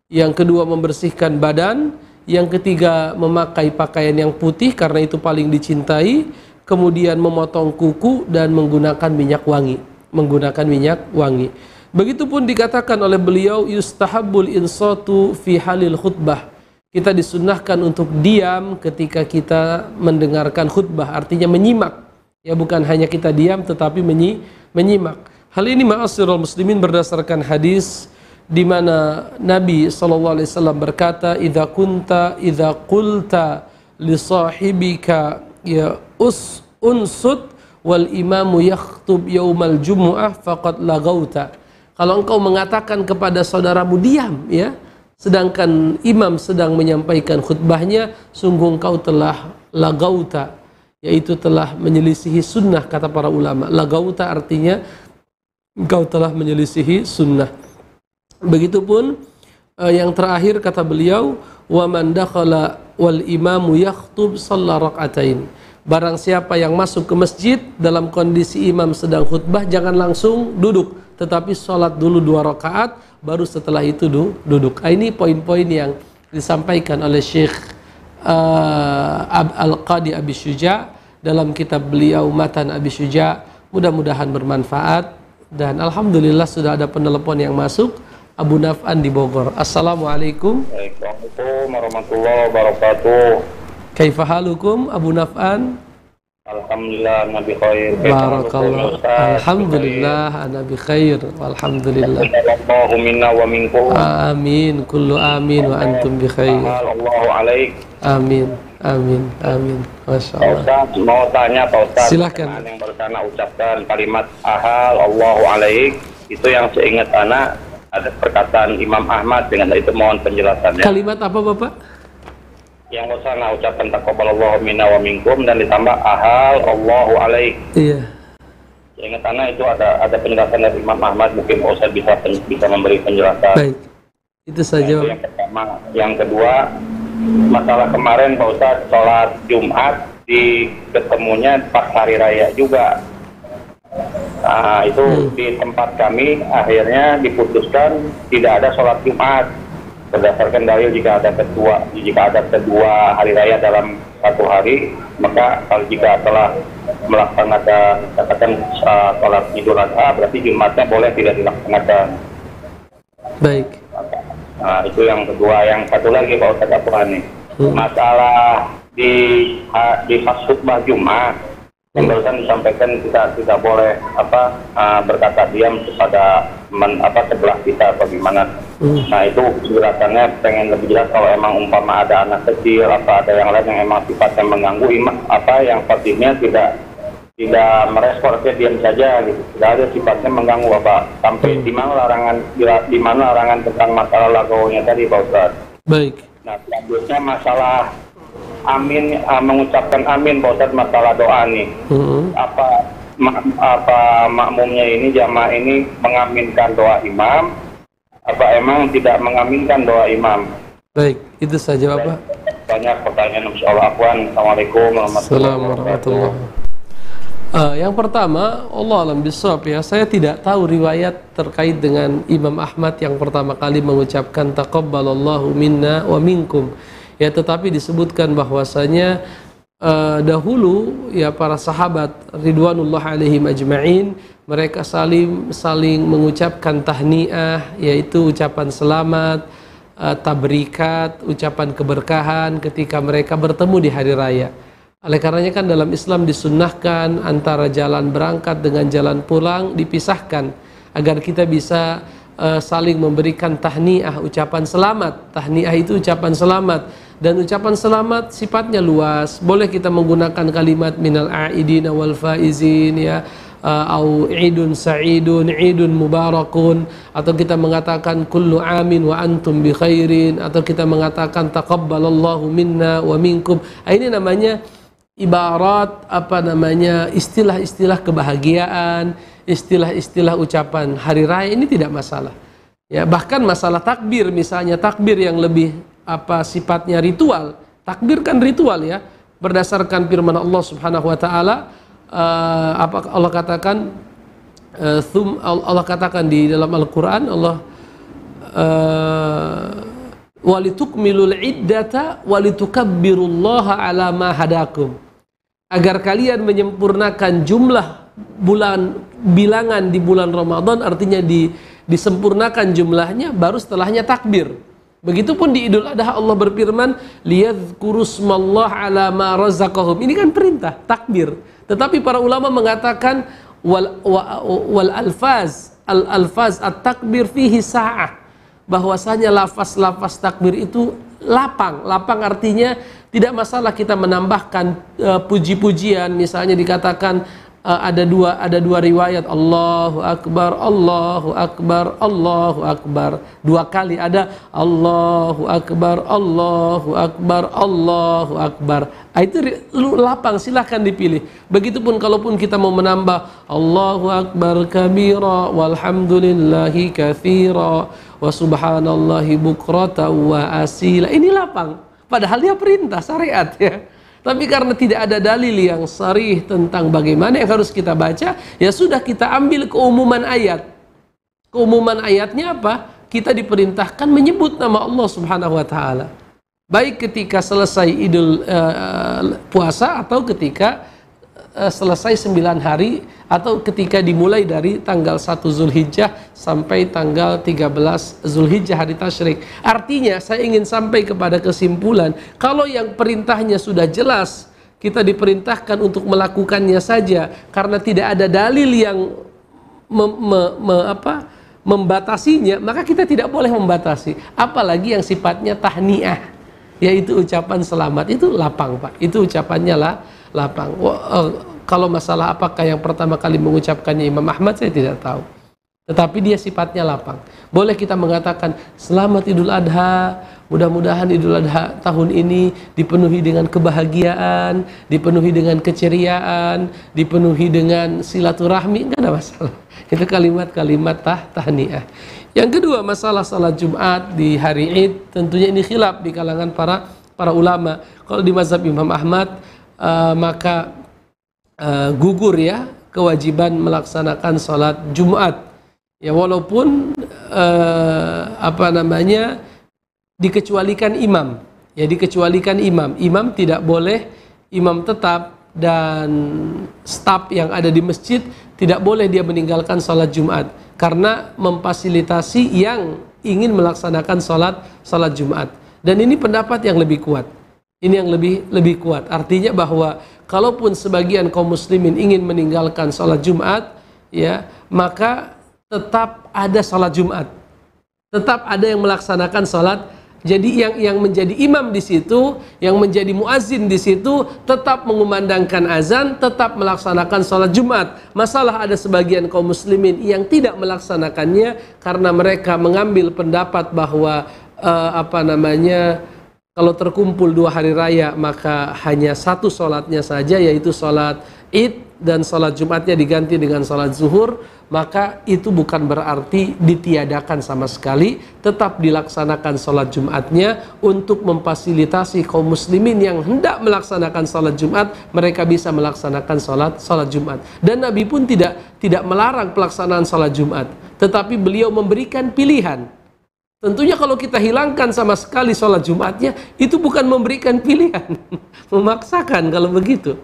yang kedua membersihkan badan, yang ketiga memakai pakaian yang putih karena itu paling dicintai, kemudian memotong kuku dan menggunakan minyak wangi, menggunakan minyak wangi. Begitupun dikatakan oleh beliau yustahabul insatu fi halil khutbah kita disunahkan untuk diam ketika kita mendengarkan khutbah artinya menyimak ya bukan hanya kita diam tetapi menyi, menyimak hal ini ma'asirul muslimin berdasarkan hadis di mana Nabi sallallahu alaihi wasallam berkata idza kunta idza qulta li sahibika ya us unsut wal imamu yakhtub yaumal jumu'ah faqad lagauta kalau engkau mengatakan kepada saudaramu diam ya sedangkan imam sedang menyampaikan khutbahnya sungguh engkau telah lagauta yaitu telah menyelisihi sunnah kata para ulama lagauta artinya engkau telah menyelisihi sunnah begitupun eh, yang terakhir kata beliau wa man dakhala wal imamu yakhtub sallarakatain Barang siapa yang masuk ke masjid dalam kondisi imam sedang khutbah jangan langsung duduk tetapi sholat dulu dua rakaat baru setelah itu du duduk. Nah, ini poin-poin yang disampaikan oleh Syekh uh, Al-Qadi Abi Syuja dalam kitab beliau Matan Abi Syuja. Mudah-mudahan bermanfaat dan alhamdulillah sudah ada penelepon yang masuk. Abu Naf'an di Bogor. Assalamualaikum. Waalaikumsalam warahmatullahi wabarakatuh. Kaifahalukum Abu Naf'an? Alhamdulillah Nabi khair. Barakallah. Alhamdulillah Nabi khair. Alhamdulillah. Allahu minna wa minkum. Amin. Kullu amin wa antum bi khair. Allahu alaik. Amin. Amin, amin. Masya Allah. Ustaz, mau tanya Pak Ustaz. Silahkan. Yang baru ucapkan kalimat ahal Allahu alaik. Itu yang seingat anak ada perkataan Imam Ahmad dengan itu mohon penjelasannya. Kalimat apa Bapak? yang nggak usah nah ucapkan takobalallahu minna wa minkum dan ditambah ahal Allahu alaih. Iya. Ya, ingat karena itu ada ada penjelasan dari Imam Ahmad mungkin Pak Ustaz bisa pen, bisa memberi penjelasan. Baik. Itu saja. Nah, itu yang pertama, yang kedua masalah kemarin Pak Ustaz sholat Jumat di ketemunya pas hari raya juga. Nah, itu hmm. di tempat kami akhirnya diputuskan tidak ada sholat Jumat berdasarkan dalil jika ada kedua jika ada kedua hari raya dalam satu hari maka kalau jika telah melaksanakan katakan uh, sholat idul adha berarti jumatnya boleh tidak dilaksanakan baik nah, itu yang kedua yang satu lagi pak Ustadz apa ini hmm. masalah di uh, di pas khutbah jumat yang hmm. barusan disampaikan kita tidak boleh apa uh, berkata diam kepada men, apa sebelah kita atau gimana Nah itu penjelasannya pengen lebih jelas kalau emang umpama ada anak kecil atau ada yang lain yang emang sifatnya mengganggu imam apa yang pastinya tidak tidak merespon dia diam saja gitu tidak ada sifatnya mengganggu bapak sampai hmm. di mana larangan di mana larangan tentang masalah lagunya tadi Pak Ustaz. Baik. Nah selanjutnya masalah amin uh, mengucapkan amin Pak Ustaz masalah doa nih hmm. apa ma, apa makmumnya ini jamaah ini mengaminkan doa imam Bapak emang tidak mengaminkan doa imam. Baik, itu saja Bapak. Banyak pertanyaan Insya Allah. Assalamualaikum warahmatullahi wabarakatuh. Uh, yang pertama, Allah alam bisawab ya. Saya tidak tahu riwayat terkait dengan Imam Ahmad yang pertama kali mengucapkan taqabbalallahu minna wa minkum. Ya, tetapi disebutkan bahwasanya uh, dahulu ya para sahabat ridwanullah alaihim ajmain mereka saling saling mengucapkan tahniah yaitu ucapan selamat tabrakat, eh, tabrikat ucapan keberkahan ketika mereka bertemu di hari raya oleh karenanya kan dalam Islam disunnahkan antara jalan berangkat dengan jalan pulang dipisahkan agar kita bisa uh, saling memberikan tahniah ucapan selamat tahniah itu ucapan selamat dan ucapan selamat sifatnya luas boleh kita menggunakan kalimat minal aidin wal faizin ya Uh, au idun sa'idun idun mubarakun atau kita mengatakan kullu amin wa antum bi khairin atau kita mengatakan taqabbalallahu minna wa minkum ah, ini namanya ibarat apa namanya istilah-istilah kebahagiaan istilah-istilah ucapan hari raya ini tidak masalah ya bahkan masalah takbir misalnya takbir yang lebih apa sifatnya ritual takbir kan ritual ya berdasarkan firman Allah Subhanahu wa taala uh, apa Allah katakan uh, thum, Allah katakan di dalam Al-Qur'an Allah uh, walitukmilul iddata walitukabbirullaha ala ma hadakum agar kalian menyempurnakan jumlah bulan bilangan di bulan Ramadan artinya di disempurnakan jumlahnya baru setelahnya takbir begitupun di Idul Adha Allah berfirman liyadhkurusmallah ala ma razaqahum ini kan perintah takbir tetapi para ulama mengatakan wal, wa, wal alfaz al alfaz at takbir fihi sa'ah bahwasanya lafaz-lafaz takbir itu lapang. Lapang artinya tidak masalah kita menambahkan uh, puji-pujian misalnya dikatakan uh, ada dua ada dua riwayat Allahu akbar Allahu akbar Allahu akbar dua kali ada Allahu akbar Allahu akbar Allahu akbar ah, itu lu lapang silahkan dipilih begitupun kalaupun kita mau menambah Allahu akbar kabira walhamdulillahi kathira wa subhanallahi bukrata wa asila ini lapang padahal dia perintah syariat ya tapi karena tidak ada dalil yang sarih tentang bagaimana yang harus kita baca, ya sudah kita ambil keumuman ayat. Keumuman ayatnya apa? Kita diperintahkan menyebut nama Allah Subhanahu wa taala. Baik ketika selesai Idul uh, puasa atau ketika Eh, selesai 9 hari atau ketika dimulai dari tanggal 1 Zulhijjah sampai tanggal 13 Zulhijjah hari tasyrik. Artinya saya ingin sampai kepada kesimpulan kalau yang perintahnya sudah jelas kita diperintahkan untuk melakukannya saja karena tidak ada dalil yang me, me, me, apa membatasinya, maka kita tidak boleh membatasi. Apalagi yang sifatnya tahniah, yaitu ucapan selamat itu lapang pak, itu ucapannya lah lapang. Eh, kalau masalah apakah yang pertama kali mengucapkannya Imam Ahmad saya tidak tahu. Tetapi dia sifatnya lapang. Boleh kita mengatakan selamat Idul Adha, mudah-mudahan Idul Adha tahun ini dipenuhi dengan kebahagiaan, dipenuhi dengan keceriaan, dipenuhi dengan silaturahmi, enggak ada masalah. Itu kalimat-kalimat tah tahniah. Yang kedua, masalah salat Jumat di hari Id tentunya ini khilaf di kalangan para para ulama. Kalau di mazhab Imam Ahmad Eh, maka uh, gugur ya kewajiban melaksanakan sholat Jumat. Ya walaupun uh, apa namanya dikecualikan imam. Ya dikecualikan imam. Imam tidak boleh imam tetap dan staf yang ada di masjid tidak boleh dia meninggalkan sholat Jumat karena memfasilitasi yang ingin melaksanakan sholat sholat Jumat dan ini pendapat yang lebih kuat ini yang lebih lebih kuat. Artinya bahwa kalaupun sebagian kaum muslimin ingin meninggalkan sholat Jumat, ya maka tetap ada sholat Jumat. Tetap ada yang melaksanakan sholat. Jadi yang yang menjadi imam di situ, yang menjadi muazin di situ, tetap mengumandangkan azan, tetap melaksanakan sholat Jumat. Masalah ada sebagian kaum muslimin yang tidak melaksanakannya karena mereka mengambil pendapat bahwa uh, apa namanya kalau terkumpul dua hari raya maka hanya satu sholatnya saja yaitu sholat id dan sholat jumatnya diganti dengan sholat zuhur maka itu bukan berarti ditiadakan sama sekali tetap dilaksanakan sholat jumatnya untuk memfasilitasi kaum muslimin yang hendak melaksanakan sholat jumat mereka bisa melaksanakan sholat sholat jumat dan nabi pun tidak tidak melarang pelaksanaan sholat jumat tetapi beliau memberikan pilihan Tentunya kalau kita hilangkan sama sekali sholat Jumatnya, itu bukan memberikan pilihan, memaksakan kalau begitu.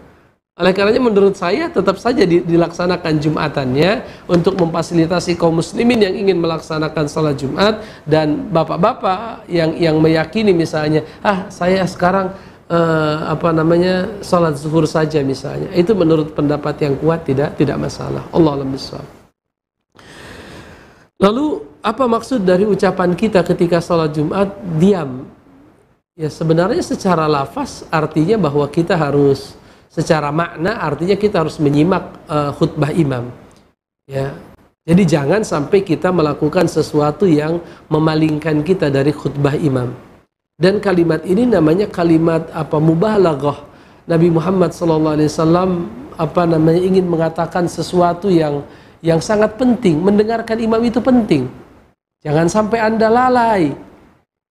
Oleh karenanya menurut saya tetap saja dilaksanakan Jumatannya untuk memfasilitasi kaum muslimin yang ingin melaksanakan sholat Jumat dan bapak-bapak yang yang meyakini misalnya, ah saya sekarang eh, apa namanya sholat zuhur saja misalnya. Itu menurut pendapat yang kuat tidak tidak masalah. Allah lebih Lalu apa maksud dari ucapan kita ketika sholat Jumat diam? Ya sebenarnya secara lafaz artinya bahwa kita harus secara makna artinya kita harus menyimak uh, khutbah imam. Ya. Jadi jangan sampai kita melakukan sesuatu yang memalingkan kita dari khutbah imam. Dan kalimat ini namanya kalimat apa mubalaghah. Nabi Muhammad SAW apa namanya ingin mengatakan sesuatu yang yang sangat penting. Mendengarkan imam itu penting Jangan sampai Anda lalai.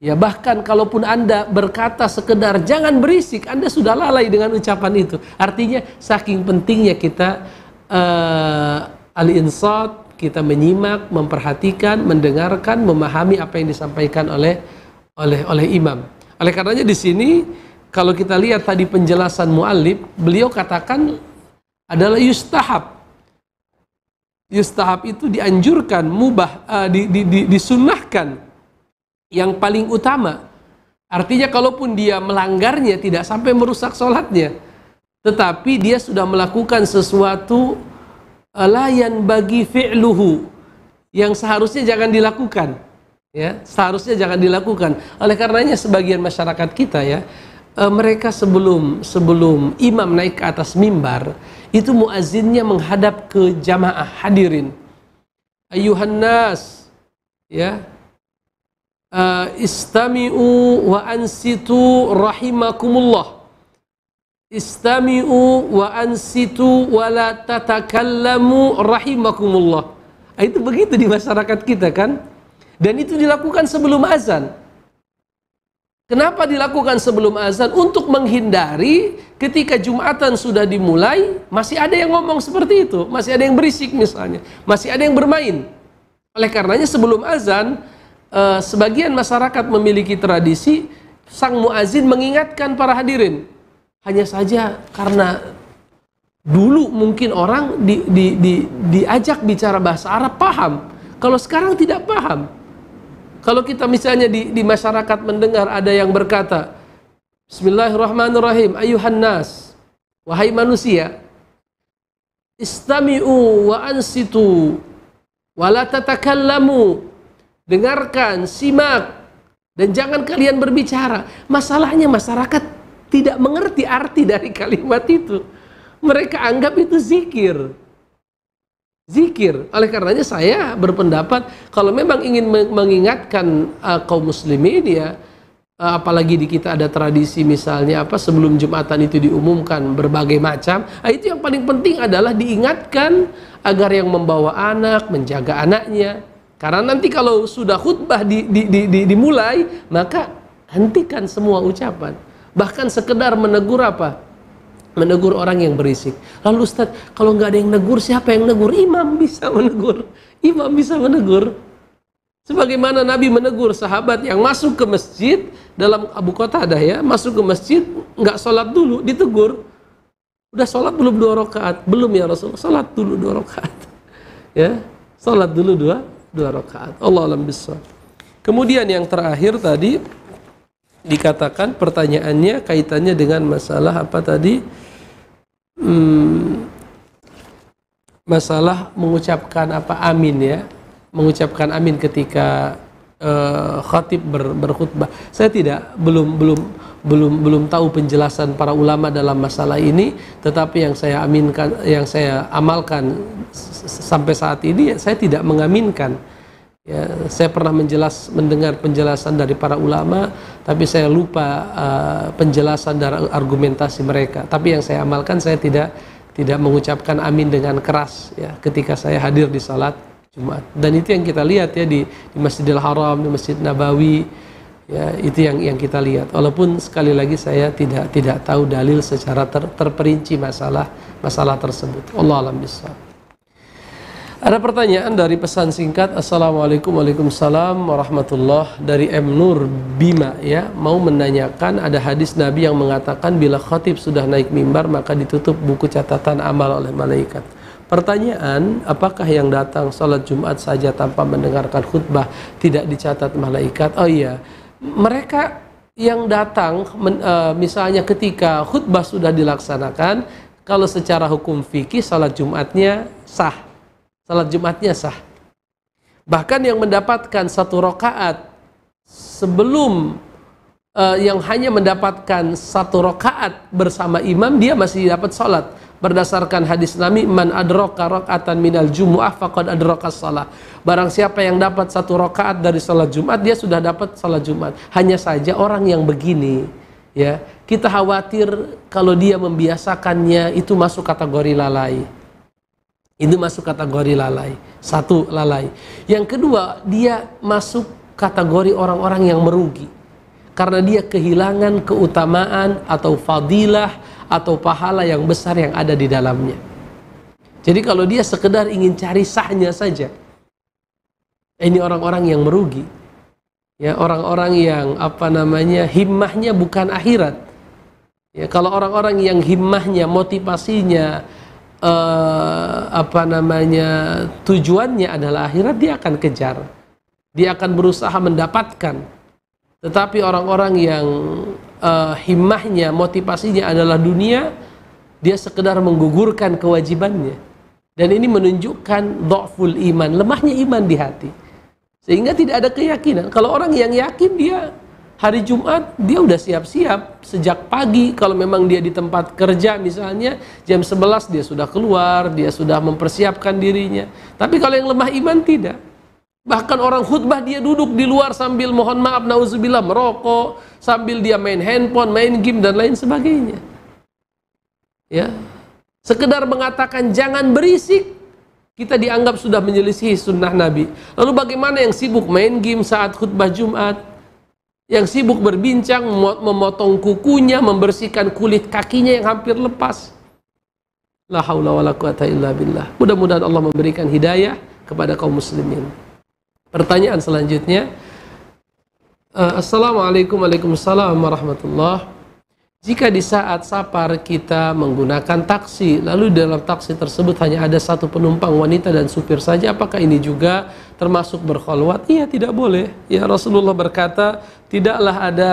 Ya bahkan kalaupun Anda berkata sekedar jangan berisik, Anda sudah lalai dengan ucapan itu. Artinya saking pentingnya kita uh, eh, al-insat, kita menyimak, memperhatikan, mendengarkan, memahami apa yang disampaikan oleh oleh oleh imam. Oleh karenanya di sini kalau kita lihat tadi penjelasan muallif, beliau katakan adalah yustahab Yustahab itu dianjurkan, mubah, uh, di, di, di, disunahkan. Yang paling utama. Artinya kalaupun dia melanggarnya tidak sampai merusak sholatnya. Tetapi dia sudah melakukan sesuatu eh, layan bagi fi'luhu. Yang seharusnya jangan dilakukan. ya Seharusnya jangan dilakukan. Oleh karenanya sebagian masyarakat kita ya, eh, mereka sebelum sebelum imam naik ke atas mimbar itu muazinnya menghadap ke jamaah hadirin ayuhan nas ya uh, istami'u wa ansitu rahimakumullah istami'u wa ansitu wa la tatakallamu rahimakumullah ah, itu begitu di masyarakat kita kan dan itu dilakukan sebelum azan Kenapa dilakukan sebelum azan? Untuk menghindari ketika Jumatan sudah dimulai, masih ada yang ngomong seperti itu, masih ada yang berisik misalnya, masih ada yang bermain. Oleh karenanya sebelum azan, eh, sebagian masyarakat memiliki tradisi sang muazin mengingatkan para hadirin. Hanya saja karena dulu mungkin orang di, di, di, diajak bicara bahasa Arab paham, kalau sekarang tidak paham. Kalau kita misalnya di, di masyarakat mendengar ada yang berkata, Bismillahirrahmanirrahim, ayuhan nas, wahai manusia, istami'u wa ansitu, wa la tatakallamu, dengarkan, simak, dan jangan kalian berbicara. Masalahnya masyarakat tidak mengerti arti dari kalimat itu. Mereka anggap itu zikir zikir. Oleh karenanya saya berpendapat kalau memang ingin mengingatkan uh, kaum muslimin ya eh, apalagi di kita ada tradisi misalnya apa sebelum Jumatan itu diumumkan berbagai macam. Nah, itu yang paling penting adalah diingatkan agar yang membawa anak menjaga anaknya. Karena nanti kalau sudah khutbah di, di, di, di, dimulai maka hentikan semua ucapan. Bahkan sekedar menegur apa? menegur orang yang berisik. Lalu Ustaz, kalau nggak ada yang negur, siapa yang negur? Imam bisa menegur. Imam bisa menegur. Sebagaimana Nabi menegur sahabat yang masuk ke masjid dalam Abu Kota ada ya, masuk ke masjid nggak sholat dulu, ditegur. Udah sholat belum dua rakaat? Belum ya Rasulullah. Sholat dulu dua rakaat. Ya, sholat dulu dua dua rakaat. Allah alam bisa. Kemudian yang terakhir tadi dikatakan pertanyaannya kaitannya dengan masalah apa tadi? hmm, masalah mengucapkan apa amin ya mengucapkan amin ketika uh, khatib ber, berkhutbah saya tidak belum belum belum belum tahu penjelasan para ulama dalam masalah ini tetapi yang saya aminkan yang saya amalkan sampai saat ini saya tidak mengaminkan Ya, saya pernah menjelas mendengar penjelasan dari para ulama, tapi saya lupa uh, penjelasan dan argumentasi mereka. Tapi yang saya amalkan saya tidak tidak mengucapkan amin dengan keras ya ketika saya hadir di salat Jumat. Dan itu yang kita lihat ya di, di Masjidil Haram, di Masjid Nabawi, ya itu yang yang kita lihat walaupun sekali lagi saya tidak tidak tahu dalil secara ter, terperinci masalah masalah tersebut Allah alam bisawab ada pertanyaan dari pesan singkat Assalamualaikum Waalaikumsalam Warahmatullah Dari M. Nur Bima ya Mau menanyakan ada hadis Nabi yang mengatakan Bila khatib sudah naik mimbar Maka ditutup buku catatan amal oleh malaikat Pertanyaan Apakah yang datang sholat Jumat saja Tanpa mendengarkan khutbah Tidak dicatat malaikat Oh iya Mereka yang datang e, Misalnya ketika khutbah sudah dilaksanakan Kalau secara hukum fikih Sholat Jumatnya sah salat Jumatnya sah. Bahkan yang mendapatkan satu rokaat sebelum uh, yang hanya mendapatkan satu rokaat bersama imam, dia masih dapat salat. Berdasarkan hadis Nabi, man adroka min minal jumu'ah faqad adroka salat. Barang siapa yang dapat satu rokaat dari salat Jumat, dia sudah dapat salat Jumat. Hanya saja orang yang begini, ya kita khawatir kalau dia membiasakannya itu masuk kategori lalai. Itu masuk kategori lalai. Satu, lalai. Yang kedua, dia masuk kategori orang-orang yang merugi. Karena dia kehilangan keutamaan atau fadilah atau pahala yang besar yang ada di dalamnya. Jadi kalau dia sekedar ingin cari sahnya saja, ini orang-orang yang merugi. Ya, orang-orang yang apa namanya himmahnya bukan akhirat. Ya, kalau orang-orang yang himmahnya, motivasinya, uh, apa namanya tujuannya adalah akhirat dia akan kejar dia akan berusaha mendapatkan tetapi orang-orang yang uh, himmahnya motivasinya adalah dunia dia sekedar menggugurkan kewajibannya dan ini menunjukkan dhaful iman lemahnya iman di hati sehingga tidak ada keyakinan kalau orang yang yakin dia hari Jumat dia udah siap-siap sejak pagi kalau memang dia di tempat kerja misalnya jam 11 dia sudah keluar, dia sudah mempersiapkan dirinya. Tapi kalau yang lemah iman tidak. Bahkan orang khutbah dia duduk di luar sambil mohon maaf nauzubillah merokok, sambil dia main handphone, main game dan lain sebagainya. Ya. Sekedar mengatakan jangan berisik, kita dianggap sudah menyelisih sunnah Nabi. Lalu bagaimana yang sibuk main game saat khutbah Jumat? yang sibuk berbincang memotong kukunya, membersihkan kulit kakinya yang hampir lepas. La haula wala quwata illa billah. Mudah-mudahan Allah memberikan hidayah kepada kaum muslimin. Pertanyaan selanjutnya, eh, Assalamualaikum Waalaikumsalam warahmatullah. Jika di saat safar kita menggunakan taksi, lalu dalam taksi tersebut hanya ada satu penumpang wanita dan supir saja, apakah ini juga termasuk berkholwat? Iya, tidak boleh. Ya Rasulullah berkata, tidaklah ada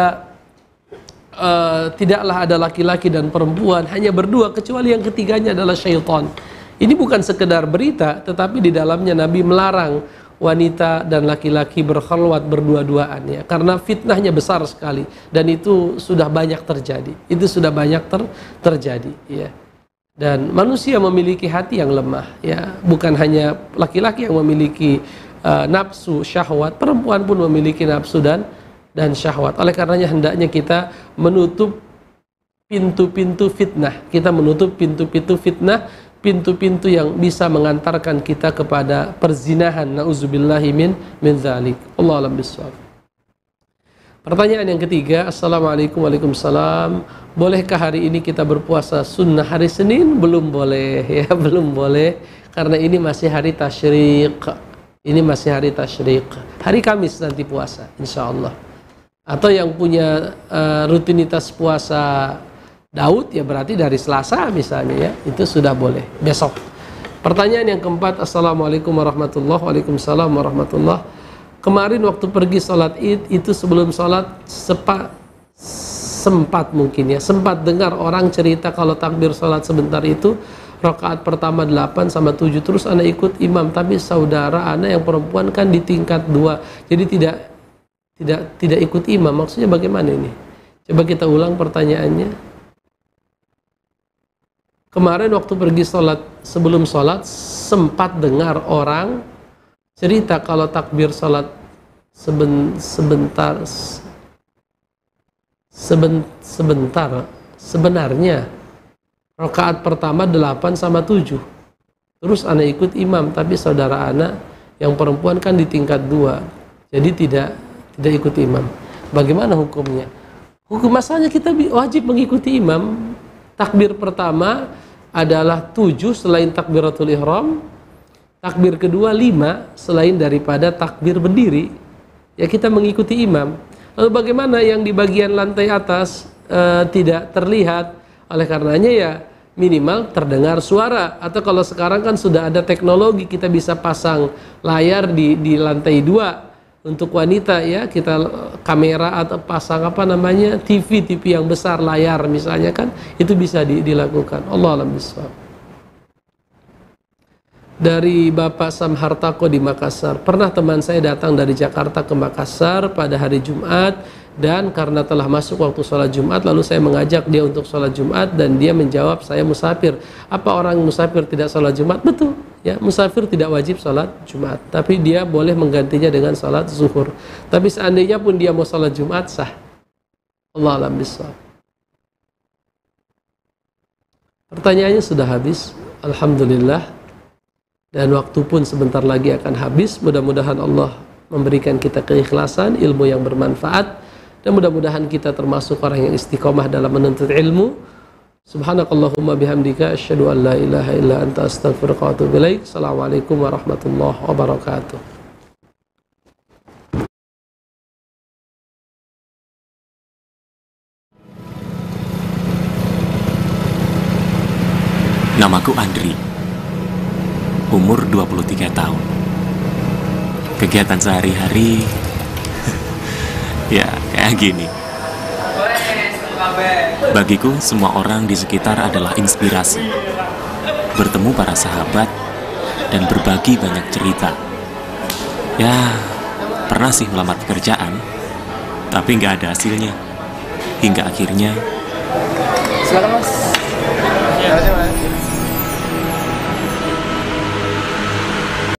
uh, tidaklah ada laki-laki dan perempuan hanya berdua kecuali yang ketiganya adalah syaitan. Ini bukan sekedar berita, tetapi di dalamnya Nabi melarang wanita dan laki-laki berkhulwat berdua-duaan ya karena fitnahnya besar sekali dan itu sudah banyak terjadi itu sudah banyak ter terjadi ya dan manusia memiliki hati yang lemah ya bukan hanya laki-laki yang memiliki uh, nafsu syahwat perempuan pun memiliki nafsu dan dan syahwat oleh karenanya hendaknya kita menutup pintu-pintu fitnah kita menutup pintu-pintu fitnah pintu-pintu yang bisa mengantarkan kita kepada perzinahan nauzubillahi min min zalik Allah alam bisawab Pertanyaan yang ketiga, Assalamualaikum Waalaikumsalam Bolehkah hari ini kita berpuasa sunnah hari Senin? Belum boleh, ya belum boleh Karena ini masih hari tasyrik ini masih hari tasyrik. Hari Kamis nanti puasa, insya Allah. Atau yang punya uh, rutinitas puasa Daud, ya berarti dari Selasa misalnya ya, itu sudah boleh. Besok. Pertanyaan yang keempat, Assalamualaikum warahmatullahi Waalaikumsalam warahmatullahi Kemarin waktu pergi sholat id, itu sebelum sholat sepa, sempat mungkin ya, sempat dengar orang cerita kalau takbir sholat sebentar itu rakaat pertama 8 sama 7 terus anda ikut imam tapi saudara anda yang perempuan kan di tingkat dua jadi tidak tidak tidak ikut imam maksudnya bagaimana ini coba kita ulang pertanyaannya kemarin waktu pergi sholat sebelum sholat sempat dengar orang cerita kalau takbir sholat seben, sebentar seben, sebentar sebenarnya Rakaat pertama 8 sama 7. Terus anak ikut imam, tapi saudara anak yang perempuan kan di tingkat 2. Jadi tidak tidak ikut imam. Bagaimana hukumnya? Hukum masalahnya kita wajib mengikuti imam. Takbir pertama adalah 7 selain takbiratul ihram. Takbir kedua 5 selain daripada takbir berdiri. Ya kita mengikuti imam. Lalu bagaimana yang di bagian lantai atas e, tidak terlihat? Oleh karenanya ya minimal terdengar suara atau kalau sekarang kan sudah ada teknologi kita bisa pasang layar di di lantai dua untuk wanita ya kita kamera atau pasang apa namanya TV TV yang besar layar misalnya kan itu bisa di, dilakukan Allah alam dari Bapak Sam Hartako di Makassar pernah teman saya datang dari Jakarta ke Makassar pada hari Jumat dan karena telah masuk waktu sholat Jumat lalu saya mengajak dia untuk sholat Jumat dan dia menjawab saya musafir apa orang musafir tidak sholat Jumat betul ya musafir tidak wajib sholat Jumat tapi dia boleh menggantinya dengan sholat zuhur tapi seandainya pun dia mau sholat Jumat sah Allah alam pertanyaannya sudah habis Alhamdulillah dan waktu pun sebentar lagi akan habis mudah-mudahan Allah memberikan kita keikhlasan ilmu yang bermanfaat dan mudah-mudahan kita termasuk orang yang istiqomah dalam menuntut ilmu subhanakallahumma bihamdika asyhadu an la ilaha illa anta astaghfiruka wa atubu ilaik assalamualaikum warahmatullahi wabarakatuh Namaku Andri. Umur 23 tahun. Kegiatan sehari-hari ya kayak gini bagiku semua orang di sekitar adalah inspirasi bertemu para sahabat dan berbagi banyak cerita ya pernah sih melamar pekerjaan tapi nggak ada hasilnya hingga akhirnya silakan ya,